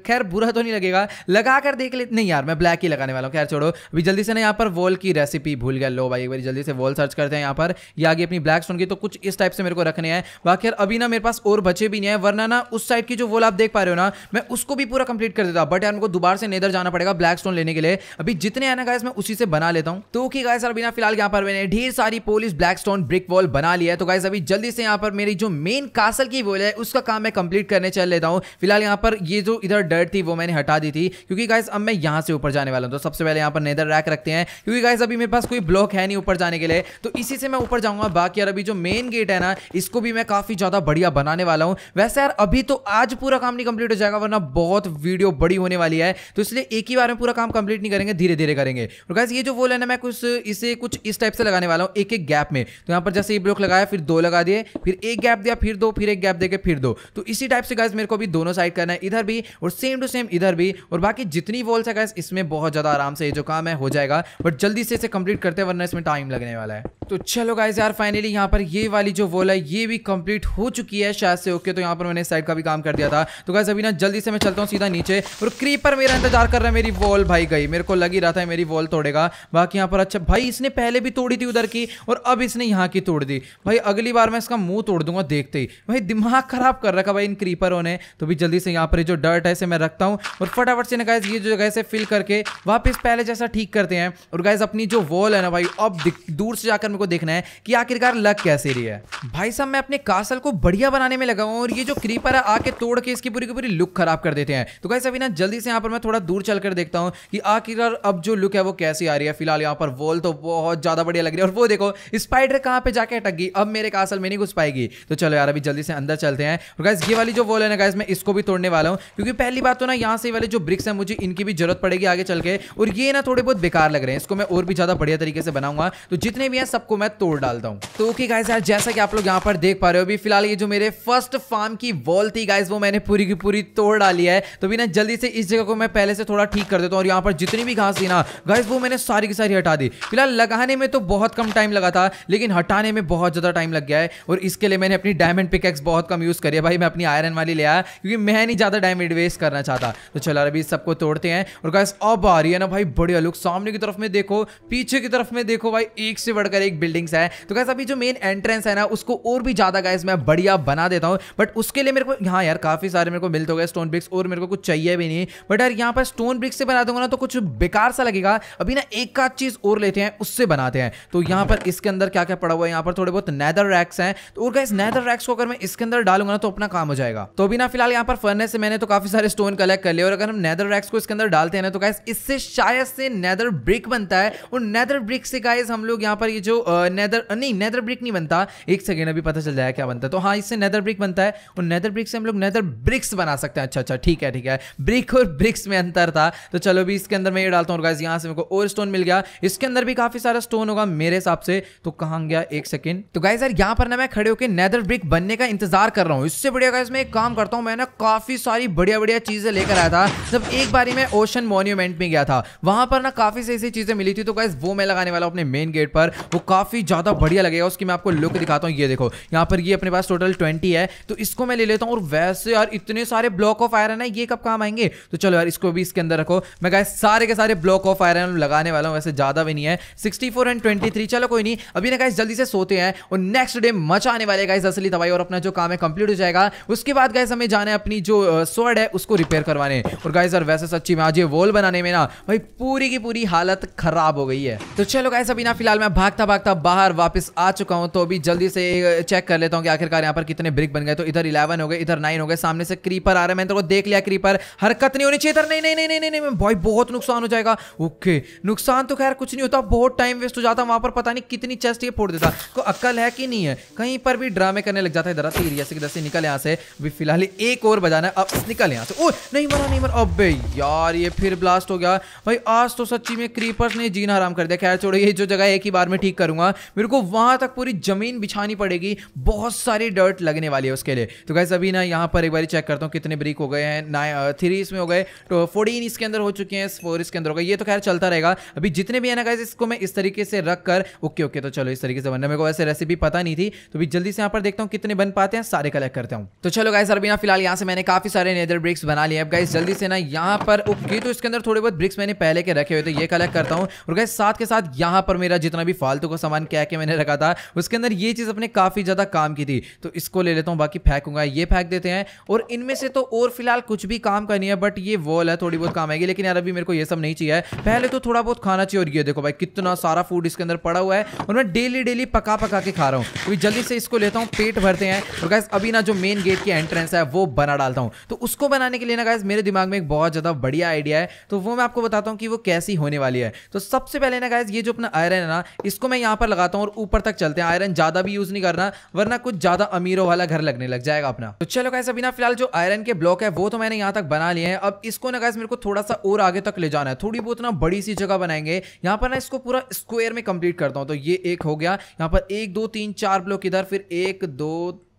खैर बुरा तो नहीं लगेगा लगा कर देख ले नहीं यार मैं ब्लैक ही लगाने वाला हूँ खैर छोड़ो अभी जल्दी से ना यहाँ पर वॉल की रेसिपी भूल गया लो भाई एक बार जल्दी से वॉल सर्च करते हैं यहाँ पर ये आगे अपनी ब्लैक स्टोन की तो कुछ इस टाइप से मेरे को रखने हैं बाकी यार अभी ना मेरे पास और बचे भी नहीं है वरना ना उस साइड की जो वॉल आप देख पा रहे हो ना मैं उसको भी पूरा कंप्लीट कर देता बट यार मेरे को दोबारा से नेदर जाना पड़ेगा ब्लैक स्टोन लेने के लिए अभी जितने आना गाय मैं उसी से बना लेता हूँ तो ओके सर अभी ना फिलहाल यहाँ पर मैंने ढेर सारी polished black stone brick wall बना लिया है तो गाय अभी जल्दी से यहाँ पर मेरी जो मेन कासल की वॉल है उसका काम मैं कंप्लीट करने चल लेता हूँ फिलहाल यहाँ पर ये जो इधर डर्ट थी वो मैंने हटा दी थी क्योंकि गाइस अब मैं यहाँ से ऊपर जाने वाला हूँ तो सबसे पहले यहाँ पर नेदर रैक रखते हैं क्योंकि गाइस अभी मेरे पास कोई ब्लॉक है नहीं ऊपर जाने के लिए तो इसी से मैं ऊपर जाऊंगा बाकी यार अभी जो मेन गेट है ना इसको भी मैं काफ़ी ज़्यादा बढ़िया बनाने वाला हूँ वैसे यार अभी तो आज पूरा काम नहीं कंप्लीट हो जाएगा वरना बहुत वीडियो बड़ी होने वाली है तो इसलिए एक ही बार में पूरा काम कंप्लीट नहीं करेंगे धीरे धीरे करेंगे और गैस ये जो वॉल है ना मैं कुछ इसे कुछ इस टाइप से लगाने वाला हूँ एक एक गैप में तो यहाँ पर जैसे ये ब्लॉक लगाया फिर दो लगा दिए फिर एक गैप दिया फिर दो फिर एक गैप देकर फिर दो तो इसी टाइप से गैस मेरे को भी दोनों साइड करना है इधर भी और सेम टू सेम इधर भी और बाकी जितनी वॉल्स है गैस इसमें बहुत ज़्यादा आराम से ये जो काम है हो जाएगा बट जल्दी से इसे कंप्लीट करते हैं वरना इसमें टाइम लगने वाला है तो चलो गाइज यार फाइनली यहाँ पर ये वाली जो वॉल है ये भी कंप्लीट हो चुकी है शायद से ओके तो यहाँ पर मैंने साइड का भी काम कर दिया था तो गाइज अभी ना जल्दी से मैं चलता हूँ सीधा नीचे और क्रीपर मेरा इंतजार कर रहा है मेरी वॉल भाई गई मेरे को लग ही रहा था मेरी वॉल तोड़ेगा बाकी यहाँ पर अच्छा भाई इसने पहले भी तोड़ी थी उधर की और अब इसने यहाँ की तोड़ दी भाई अगली बार मैं इसका मुंह तोड़ दूंगा देखते ही भाई दिमाग खराब कर रखा भाई इन क्रीपरों ने तो भी जल्दी से यहाँ पर जो डर्ट है इसे मैं रखता हूँ और फटाफट से ना गाइज ये जो जगह से फिल करके वापस पहले जैसा ठीक करते हैं और गाइज अपनी जो वॉल है ना भाई अब दूर से जाकर को देखना है कि आखिरकार लक कैसे रही है भाई साहब मैं अपने कासल को बढ़िया बनाने में लगा हूँ और ये जो क्रीपर है आके तोड़ के इसकी पूरी की पूरी लुक खराब कर देते हैं तो गाइस अभी ना जल्दी से यहाँ पर मैं थोड़ा दूर चल कर देखता हूँ कि आखिरकार अब जो लुक है वो कैसी आ रही है फिलहाल यहाँ पर वॉल तो बहुत ज़्यादा बढ़िया लग रही है और वो देखो स्पाइडर कहाँ पे जाके अटक गई अब मेरे कासल में नहीं घुस पाएगी तो चलो यार अभी जल्दी से अंदर चलते हैं और गाइस ये वाली जो वॉल है ना गाइस मैं इसको भी तोड़ने वाला हूँ क्योंकि पहली बात तो ना यहाँ से वाले जो ब्रिक्स है मुझे इनकी भी जरूरत पड़ेगी आगे चल के और ये ना थोड़े बहुत बेकार लग रहे हैं इसको मैं और भी ज़्यादा बढ़िया तरीके से बनाऊंगा तो जितने भी हैं सब सबको मैं तोड़ डालता हूँ तो ओके गाइज यार जैसा कि आप लोग यहाँ पर देख पा रहे हो अभी फिलहाल ये जो मेरे फर्स्ट फार्म की वॉल थी गाइज वो मैंने पूरी की पूरी तोड़ डाली है तो भी ना जल्दी से इस जगह को मैं पहले से थोड़ा ठीक कर देता हूँ और यहाँ पर जितनी भी घास थी ना गाइज वो मैंने सारी की सारी हटा दी फिलहाल लगाने में तो बहुत कम टाइम लगा था लेकिन हटाने में बहुत ज़्यादा टाइम लग गया है और इसके लिए मैंने अपनी डायमंड पिकेक्स बहुत कम यूज़ करी है भाई मैं अपनी आयरन वाली ले आया क्योंकि मैं नहीं ज़्यादा डायमंड वेस्ट करना चाहता तो चलो अभी सबको तोड़ते हैं और गाइस अब आ रही है ना भाई बढ़िया लुक सामने की तरफ में देखो पीछे की तरफ में देखो भाई एक से बढ़कर एक बिल्डिंग्स है तो गैस अभी जो मेन एंट्रेंस है ना उसको और भी ज़्यादा गैस मैं बढ़िया बना देता हूँ बट उसके लिए मेरे को यहाँ यार काफ़ी सारे मेरे को मिलते हो गए स्टोन ब्रिक्स और मेरे को कुछ चाहिए भी नहीं बट यार यहाँ पर स्टोन ब्रिक्स से बना दूंगा ना तो कुछ बेकार सा लगेगा अभी ना एक आध चीज़ और लेते हैं उससे बनाते हैं तो यहाँ पर इसके अंदर क्या क्या पड़ा हुआ है यहाँ पर थोड़े बहुत नैदर रैक्स हैं तो और गैस नैदर रैक्स को अगर मैं इसके अंदर डालूंगा ना तो अपना काम हो जाएगा तो अभी ना फिलहाल यहाँ पर फरने से मैंने तो काफ़ी सारे स्टोन कलेक्ट कर लिया और अगर हम नैदर रैक्स को इसके अंदर डालते हैं ना तो गैस इससे शायद से नैदर ब्रिक बनता है और नैदर ब्रिक से गाइज हम लोग यहाँ पर ये जो नेदर नहीं नेदर ब्रिक नहीं बनता एक सेकेंड अभी पता चल जाएगा क्या बनता है तो हाँ इससे नेदर ब्रिक बनता है और नेदर ब्रिक से हम लोग नेदर ब्रिक्स बना सकते हैं अच्छा अच्छा ठीक है ठीक है ब्रिक और ब्रिक्स में अंतर था तो चलो अभी इसके अंदर मैं ये डालता हूँ गाइज यहाँ से मेरे को और स्टोन मिल गया इसके अंदर भी काफी सारा स्टोन होगा मेरे हिसाब से तो कहाँ गया एक सेकेंड तो गाइज यार यहाँ पर ना मैं खड़े होकर नेदर ब्रिक बनने का इंतजार कर रहा हूँ इससे बढ़िया गाइज मैं एक काम करता हूँ मैं ना काफी सारी बढ़िया बढ़िया चीजें लेकर आया था जब एक बारी मैं ओशन मॉन्यूमेंट में गया था वहां पर ना काफी सी ऐसी चीजें मिली थी तो गाइज वो मैं लगाने वाला अपने मेन गेट पर वो काफ़ी ज़्यादा बढ़िया लगेगा उसकी मैं आपको लुक दिखाता हूँ ये देखो यहाँ पर ये अपने पास टोटल ट्वेंटी है तो इसको मैं ले लेता हूँ और वैसे यार इतने सारे ब्लॉक ऑफ आयरन है ये कब काम आएंगे तो चलो यार इसको भी इसके अंदर रखो मैं गाय सारे के सारे ब्लॉक ऑफ आयरन लगाने वाला हूँ वैसे ज़्यादा भी नहीं है sixty four and twenty three चलो कोई नहीं अभी ना गाइस जल्दी से सोते हैं और नेक्स्ट डे मचा आने वाले गाइस असली दवाई और अपना जो काम है कंप्लीट हो जाएगा उसके बाद गाय हमें जाना है अपनी जो स्वर्ड है उसको रिपेयर करवाने और गाइस यार वैसे सच्ची में आज ये वॉल बनाने में ना भाई पूरी की पूरी हालत खराब हो गई है तो चलो गाय अभी ना फिलहाल मैं भागता भाग था बाहर वापस आ चुका हूँ तो अभी जल्दी से चेक कर लेता हूँ कि आखिरकार यहाँ पर कितने ब्रिक बन गए तो इधर इलेवन हो गए इधर नाइन हो गए सामने से क्रीपर आ रहा है मैंने तो देख लिया क्रीपर हरकत नहीं होनी चाहिए इधर नहीं नहीं नहीं नहीं भाई बहुत नुकसान हो जाएगा ओके नुकसान तो खैर कुछ नहीं होता बहुत टाइम वेस्ट हो जाता वहाँ पर पता नहीं कितनी चेस्ट ये फोड़ देता को तो अक्ल है कि नहीं है कहीं पर भी ड्रामे करने लग जाता है इधर तीरिया से किधर से निकल यहाँ से अभी फिलहाल एक और बजाना है अब निकल यहाँ से ओ नहीं मरा नहीं मर अब यार ये फिर ब्लास्ट हो गया भाई आज तो सच्ची में क्रीपर ने जीना आराम कर दिया खैर छोड़ो ये जो जगह एक ही बार में ठीक करो करूंगा मेरे को वहां तक पूरी ज़मीन बिछानी पड़ेगी बहुत सारी डर्ट लगने वाली है उसके लिए तो गैस अभी ना यहाँ पर एक बार चेक करता हूँ कितने ब्रिक हो गए हैं नाइन थ्री uh, इसमें हो गए तो फोर्टीन इसके अंदर हो चुके हैं फोर इसके अंदर हो गए ये तो खैर चलता रहेगा अभी जितने भी है ना गैस इसको मैं इस तरीके से रख कर ओके ओके तो चलो इस तरीके से बनना मेरे को वैसे रेसिपी पता नहीं थी तो अभी जल्दी से यहाँ पर देखता हूँ कितने बन पाते हैं सारे कलेक्ट करता हूँ तो चलो गाइस अभी ना फिलहाल यहाँ से मैंने काफी सारे नेदर ब्रिक्स बना लिए अब गाइस जल्दी से ना यहाँ पर ओके तो इसके अंदर थोड़े बहुत ब्रिक्स मैंने पहले के रखे हुए थे ये कलेक्ट करता हूँ और गैस साथ के साथ यहाँ पर मेरा जितना भी फालतू सामान क्या क्या मैंने रखा था उसके अंदर ये चीज़ अपने काफ़ी ज़्यादा काम की थी तो इसको ले लेता हूँ बाकी फेंकूंगा ये फेंक देते हैं और इनमें से तो और फिलहाल कुछ भी काम का नहीं है बट ये वॉल है थोड़ी बहुत काम आएगी लेकिन यार अभी मेरे को ये सब नहीं चाहिए पहले तो थोड़ा बहुत खाना चाहिए और ये देखो भाई कितना सारा फूड इसके अंदर पड़ा हुआ है और मैं डेली डेली पका पका के खा रहा हूँ क्योंकि तो जल्दी से इसको लेता हूँ पेट भरते हैं और गैस अभी ना जो मेन गेट की एंट्रेंस है वो बना डालता हूँ तो उसको बनाने के लिए ना गैस मेरे दिमाग में एक बहुत ज़्यादा बढ़िया आइडिया है तो वो मैं आपको बताता हूँ कि वो कैसी होने वाली है तो सबसे पहले ना गैस ये जो अपना आयरन है ना इसको मैं यहाँ पर लगाता हूँ और ऊपर तक चलते हैं आयरन ज्यादा भी यूज नहीं करना वरना कुछ ज्यादा अमीरों वाला घर लगने लग जाएगा अपना तो चलो कैसे बिना फिलहाल जो आयरन के ब्लॉक है वो तो मैंने यहाँ तक बना लिया है अब इसको ना कैसे मेरे को थोड़ा सा और आगे तक ले जाना है थोड़ी बहुत ना बड़ी सी जगह बनाएंगे यहाँ पर ना इसको पूरा स्क्वेयर में कंप्लीट करता हूँ तो ये एक हो गया यहाँ पर एक दो तीन चार ब्लॉक इधर फिर एक दो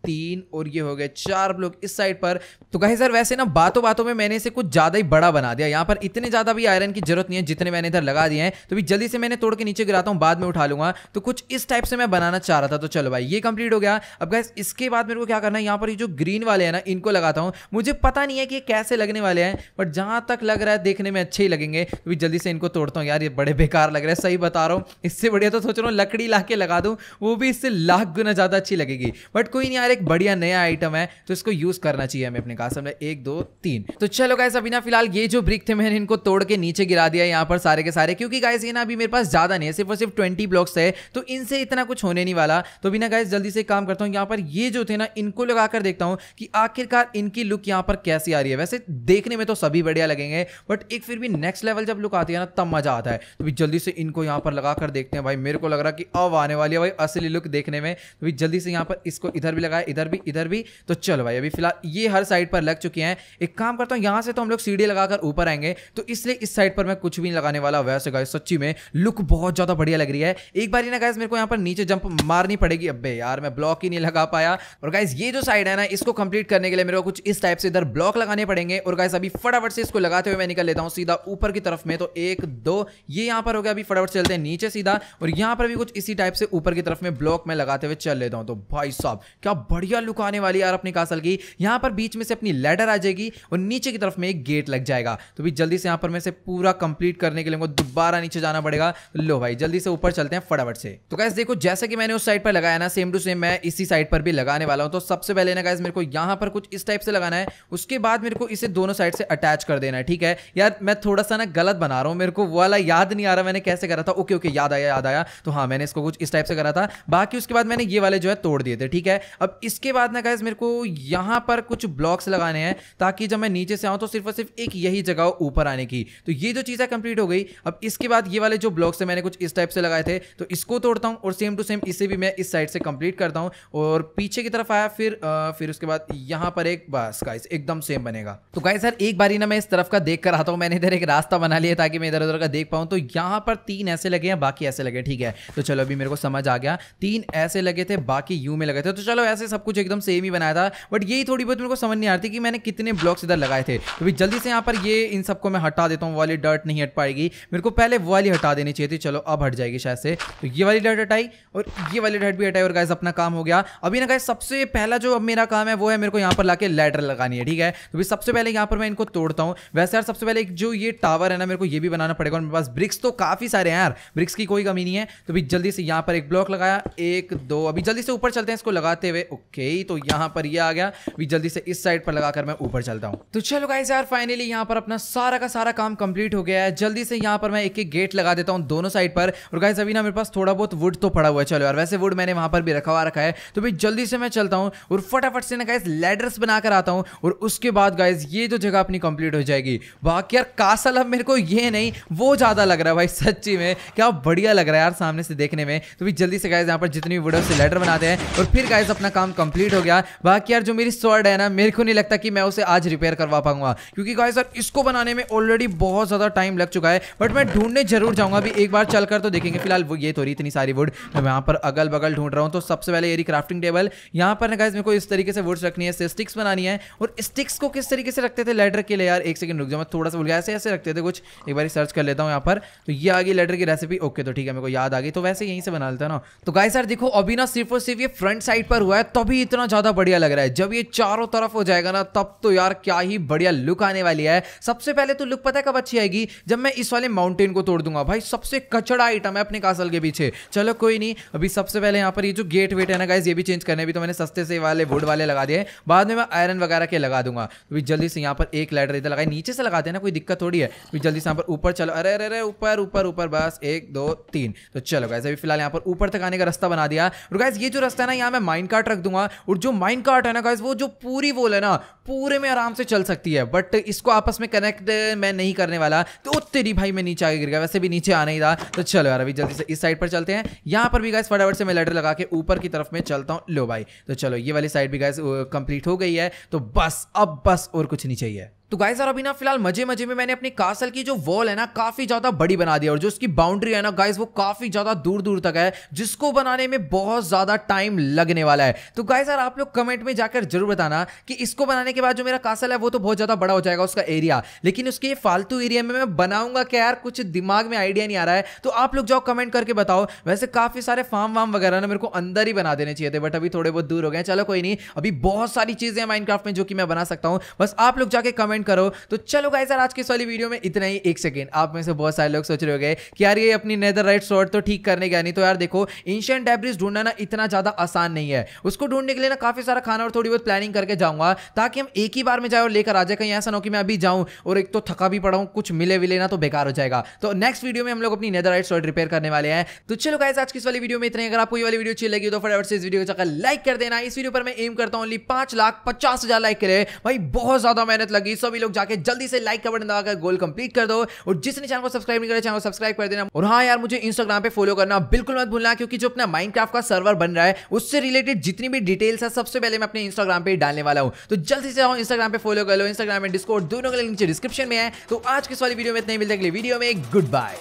तीन और ये हो गए चार लोग इस साइड पर तो कहीं सर वैसे ना बातों बातों में मैंने इसे कुछ ज़्यादा ही बड़ा बना दिया यहाँ पर इतने ज़्यादा भी आयरन की जरूरत नहीं है जितने मैंने इधर लगा दिए हैं तो भी जल्दी से मैंने तोड़ के नीचे गिराता हूँ बाद में उठा लूंगा तो कुछ इस टाइप से मैं बनाना चाह रहा था तो चलो भाई ये कंप्लीट हो गया अब गैस इसके बाद मेरे को क्या करना है यहाँ पर ये जो ग्रीन वाले हैं ना इनको लगाता हूँ मुझे पता नहीं है कि ये कैसे लगने वाले हैं बट जहाँ तक लग रहा है देखने में अच्छे ही लगेंगे तो भी जल्दी से इनको तोड़ता हूँ यार ये बड़े बेकार लग रहे हैं सही बता रहा हूँ इससे बढ़िया तो सोच रहा हूँ लकड़ी ला के लगा दूँ वो भी इससे लाख गुना ज़्यादा अच्छी लगेगी बट कोई नहीं यार यार एक बढ़िया नया आइटम है तो इसको यूज करना चाहिए हमें अपने कास्ट में एक दो तीन तो चलो गाइस अभी ना फिलहाल ये जो ब्रिक थे मैंने इनको तोड़ के नीचे गिरा दिया यहाँ पर सारे के सारे क्योंकि गाइस ये ना अभी मेरे पास ज्यादा नहीं है सिर्फ और सिर्फ ट्वेंटी ब्लॉक्स है तो इनसे इतना कुछ होने नहीं वाला तो अभी ना गाइस जल्दी से काम करता हूँ यहाँ पर ये जो थे ना इनको लगाकर देखता हूँ कि आखिरकार इनकी लुक यहाँ पर कैसी आ रही है वैसे देखने में तो सभी बढ़िया लगेंगे बट एक फिर भी नेक्स्ट लेवल जब लुक आती है ना तब मजा आता है तो भी जल्दी से इनको यहाँ पर लगा कर देखते हैं भाई मेरे को लग रहा है कि अब आने वाली है भाई असली लुक देखने में तो भी जल्दी से यहाँ पर इसको इधर भी लगा है इधर भी इधर भी तो चलो भाई अभी फिलहाल ये हर साइड पर लग चुके हैं एक काम करता हूँ यहाँ से तो हम लोग सीढ़ी लगाकर ऊपर आएंगे तो इसलिए इस साइड पर मैं कुछ भी नहीं लगाने वाला वैसे गाय सच्ची में लुक बहुत ज़्यादा बढ़िया लग रही है एक बार ही ना गाय मेरे को यहाँ पर नीचे जंप मारनी पड़ेगी अब यार मैं ब्लॉक ही नहीं लगा पाया और गाइज ये जो साइड है ना इसको कंप्लीट करने के लिए मेरे को कुछ इस टाइप से इधर ब्लॉक लगाने पड़ेंगे और गाइज अभी फटाफट से इसको लगाते हुए मैं निकल लेता हूँ सीधा ऊपर की तरफ में तो एक दो ये यहाँ पर हो गया अभी फटाफट चलते हैं नीचे सीधा और यहाँ पर भी कुछ इसी टाइप से ऊपर की तरफ में ब्लॉक में लगाते हुए चल लेता हूँ तो भाई साहब क्या बढ़िया लुक आने वाली यार अपनी कासल की यहाँ पर बीच में से अपनी लेडर आ जाएगी और नीचे की तरफ में एक गेट लग जाएगा तो भी जल्दी से यहाँ पर मैं से पूरा कंप्लीट करने के लिए दोबारा नीचे जाना पड़ेगा लो भाई जल्दी से ऊपर चलते हैं फटाफट से तो कैसे देखो जैसे कि मैंने उस साइड पर लगाया ना सेम टू सेम मैं इसी साइड पर भी लगाने वाला हूँ तो सबसे पहले ना गैस मेरे को यहाँ पर कुछ इस टाइप से लगाना है उसके बाद मेरे को इसे दोनों साइड से अटैच कर देना है ठीक है यार मैं थोड़ा सा ना गलत बना रहा हूँ मेरे को वाला याद नहीं आ रहा मैंने कैसे करा था ओके ओके याद आया याद आया तो हाँ मैंने इसको कुछ इस टाइप से करा था बाकी उसके बाद मैंने ये वाले जो है तोड़ दिए थे ठीक है अब इसके बाद ना गाइज मेरे को यहाँ पर कुछ ब्लॉक्स लगाने हैं ताकि जब मैं नीचे से आऊँ तो सिर्फ और सिर्फ एक यही जगह हो ऊपर आने की तो ये जो चीज़ है कंप्लीट हो गई अब इसके बाद ये वाले जो ब्लॉक्स है मैंने कुछ इस टाइप से लगाए थे तो इसको तोड़ता हूँ और सेम टू सेम इसे भी मैं इस साइड से कंप्लीट करता हूँ और पीछे की तरफ आया फिर आ, फिर उसके बाद यहाँ पर एक बस गाइस एकदम सेम बनेगा तो गाइस सर एक बार ही ना मैं इस तरफ का देख कर आता हूँ मैंने इधर एक रास्ता बना लिया ताकि मैं इधर उधर का देख पाऊँ तो यहाँ पर तीन ऐसे लगे हैं बाकी ऐसे लगे ठीक है तो चलो अभी मेरे को समझ आ गया तीन ऐसे लगे थे बाकी यू में लगे थे तो चलो ऐसे सब कुछ एकदम सेम ही बनाया था बट यही थोड़ी बहुत मेरे को समझ नहीं आ रही कि मैंने कितने ब्लॉक्स इधर लगाए थे तो भी जल्दी से यहाँ पर ये इन सबको मैं हटा देता हूँ वाली डर्ट नहीं हट पाएगी मेरे को पहले वो वाली हटा देनी चाहिए थी चलो अब हट जाएगी शायद से तो ये वाली डर्ट हटाई और ये वाली डर्ट भी हटाई और गाइज अपना काम हो गया अभी ना गाइज सबसे पहला जो अब मेरा काम है वो है मेरे को यहाँ पर लाके लैडर लगानी है ठीक है तो भी सबसे पहले यहाँ पर मैं इनको तोड़ता हूँ वैसे यार सबसे पहले जो ये टावर है ना मेरे को ये भी बनाना पड़ेगा और मेरे पास ब्रिक्स तो काफ़ी सारे हैं यार ब्रिक्स की कोई कमी नहीं है तो भी जल्दी से यहाँ पर एक ब्लॉक लगाया एक दो अभी जल्दी से ऊपर चलते हैं इसको लगाते हुए ओके तो यहाँ पर ये आ गया भी जल्दी से इस साइड पर लगाकर मैं ऊपर चलता हूँ तो चलो गाइस यार फाइनली यहाँ पर अपना सारा का सारा काम कंप्लीट हो गया है जल्दी से यहाँ पर मैं एक एक गेट लगा देता हूँ दोनों साइड पर और गाइस अभी ना मेरे पास थोड़ा बहुत वुड तो पड़ा हुआ है चलो यार वैसे वुड मैंने वहाँ पर भी रखा हुआ रखा है तो भाई जल्दी से मैं चलता हूँ और फटाफट से ना गाइस लेडर्स बनाकर आता हूँ और उसके बाद गाइज ये जो जगह अपनी कंप्लीट हो जाएगी बाकी यार कासल अब मेरे को ये नहीं वो ज़्यादा लग रहा है भाई सच्ची में क्या बढ़िया लग रहा है यार सामने से देखने में तो भी जल्दी से गाइज यहाँ पर जितनी वीडियो से लेडर बनाते हैं और फिर गाइज अपना काम काम कंप्लीट हो गया बाकी यार जो मेरी स्वर्ड है ना मेरे को नहीं लगता कि मैं उसे आज रिपेयर करवा पाऊंगा क्योंकि गाइस यार इसको बनाने में ऑलरेडी बहुत ज़्यादा टाइम लग चुका है बट मैं ढूंढने जरूर जाऊंगा अभी एक बार चलकर तो देखेंगे फिलहाल वो ये थोड़ी इतनी सारी वुड मैं यहाँ पर अगल बगल ढूंढ रहा हूँ तो सबसे पहले ये क्राफ्टिंग टेबल यहाँ पर ना गाइज मेरे को इस तरीके से वुड्स रखनी है स्टिक्स बनानी है और स्टिक्स को किस तरीके से रखते थे लेटर के लिए यार एक सेकंड रुक जाओ मैं थोड़ा सा भूल गया ऐसे ऐसे रखते थे कुछ एक बार सर्च कर लेता हूँ यहाँ पर तो ये आ गई लेटर की रेसिपी ओके तो ठीक है मेरे को याद आ गई तो वैसे यहीं से बना लेता ना तो गाइस यार देखो अभी ना सिर्फ और सिर्फ ये फ्रंट साइड पर हुआ है तभी इतना ज़्यादा बढ़िया लग रहा है जब ये चारों तरफ हो जाएगा ना तब तो यार क्या ही बढ़िया लुक आने वाली है सबसे पहले तो लुक पता है कब अच्छी आएगी जब मैं इस वाले माउंटेन को तोड़ दूंगा भाई सबसे कचड़ा आइटम है अपने कासल के पीछे चलो कोई नहीं अभी सबसे पहले यहाँ पर ये जो गेट वेट है ना गाइज ये भी चेंज करने भी तो मैंने सस्ते से वाले वुड वाले लगा दिए बाद में मैं आयरन वगैरह के लगा दूंगा अभी तो जल्दी से यहाँ पर एक लाइटर इधर लगाए नीचे से लगाते हैं ना कोई दिक्कत थोड़ी है तो जल्दी से यहाँ पर ऊपर चलो अरे अरे अरे ऊपर ऊपर ऊपर बस एक दो तीन तो चलो गाइज अभी फिलहाल यहाँ पर ऊपर तक आने का रास्ता बना दिया और गाइज ये जो रास्ता है ना यहाँ मैं माइंड कार्ट रख रख दूंगा और जो माइंड कार्ट है ना गाइज वो जो पूरी वो है ना पूरे में आराम से चल सकती है बट इसको आपस में कनेक्ट मैं नहीं करने वाला तो तेरी भाई मैं नीचे आगे गिर गया वैसे भी नीचे आने ही रहा तो चलो यार अभी जल्दी से इस साइड पर चलते हैं यहाँ पर भी गाइस फटाफट से मैं लेटर लगा के ऊपर की तरफ में चलता हूँ लो भाई तो चलो ये वाली साइड भी गाइस कंप्लीट हो गई है तो बस अब बस और कुछ नहीं चाहिए तो गाइस यार अभी ना फिलहाल मजे मजे में मैंने अपनी कासल की जो वॉल है ना काफी ज्यादा बड़ी बना दी और जो उसकी बाउंड्री है ना गाइस वो काफी ज्यादा दूर दूर तक है जिसको बनाने में बहुत ज्यादा टाइम लगने वाला है तो गाइस यार आप लोग कमेंट में जाकर जरूर बताना कि इसको बनाने के बाद जो मेरा कासल है वो तो बहुत ज्यादा बड़ा हो जाएगा उसका एरिया लेकिन उसके फालतू एरिया में मैं बनाऊंगा क्या यार कुछ दिमाग में आइडिया नहीं आ रहा है तो आप लोग जाओ कमेंट करके बताओ वैसे काफी सारे फार्म वार्म वगैरह ना मेरे को अंदर ही बना देने चाहिए थे बट अभी थोड़े बहुत दूर हो गए चलो कोई नहीं अभी बहुत सारी चीजें माइंड में जो कि मैं बना सकता हूँ बस आप लोग जाके कमेंट कमेंट करो तो चलो गाइस यार आज के इस वाली वीडियो में इतना ही एक सेकेंड आप में से बहुत सारे लोग सोच रहे हो गए कि यार ये अपनी नेदर राइट शॉर्ट तो ठीक करने गया नहीं तो यार देखो एंशियन डेब्रिज ढूंढना ना इतना ज़्यादा आसान नहीं है उसको ढूंढने के लिए ना काफ़ी सारा खाना और थोड़ी बहुत प्लानिंग करके जाऊंगा ताकि हम एक ही बार में जाए और लेकर आ जाए कहीं ऐसा ना हो कि मैं अभी जाऊँ और एक तो थका भी पड़ा हूँ कुछ मिले विले ना तो बेकार हो जाएगा तो नेक्स्ट वीडियो में हम लोग अपनी नेदर राइट शॉर्ट रिपेयर करने वाले हैं तो चलो गाइस आज की इस वाली वीडियो में इतने अगर आपको ये वाली वीडियो अच्छी लगी तो फटाफट से इस वीडियो को लाइक कर देना इस वीडियो पर मैं एम करता हूँ ओनली पाँच लाख पचास हज़ार लाइक करे भाई बहुत ज़्यादा मेहनत लगी सब अभी लोग जाके जल्दी से लाइक का बटन दबाकर गोल कंप्लीट कर दो और जिसने चैनल को सब्सक्राइब नहीं करा चैनल को सब्सक्राइब कर देना और हाँ यार मुझे इंस्टाग्राम पे फॉलो करना बिल्कुल मत भूलना क्योंकि जो अपना माइनक्राफ्ट का सर्वर बन रहा है उससे रिलेटेड जितनी भी डिटेल्स है सबसे पहले मैं अपने इंस्टाग्राम पे डालने वाला हूँ तो जल्दी से आओ इंस्टाग्राम पे फॉलो कर लो इंस्टाग्राम में डिस्कोड दोनों के नीचे डिस्क्रिप्शन में है तो आज किस वाली वीडियो में इतने मिलते अगले वीडियो में गुड बाय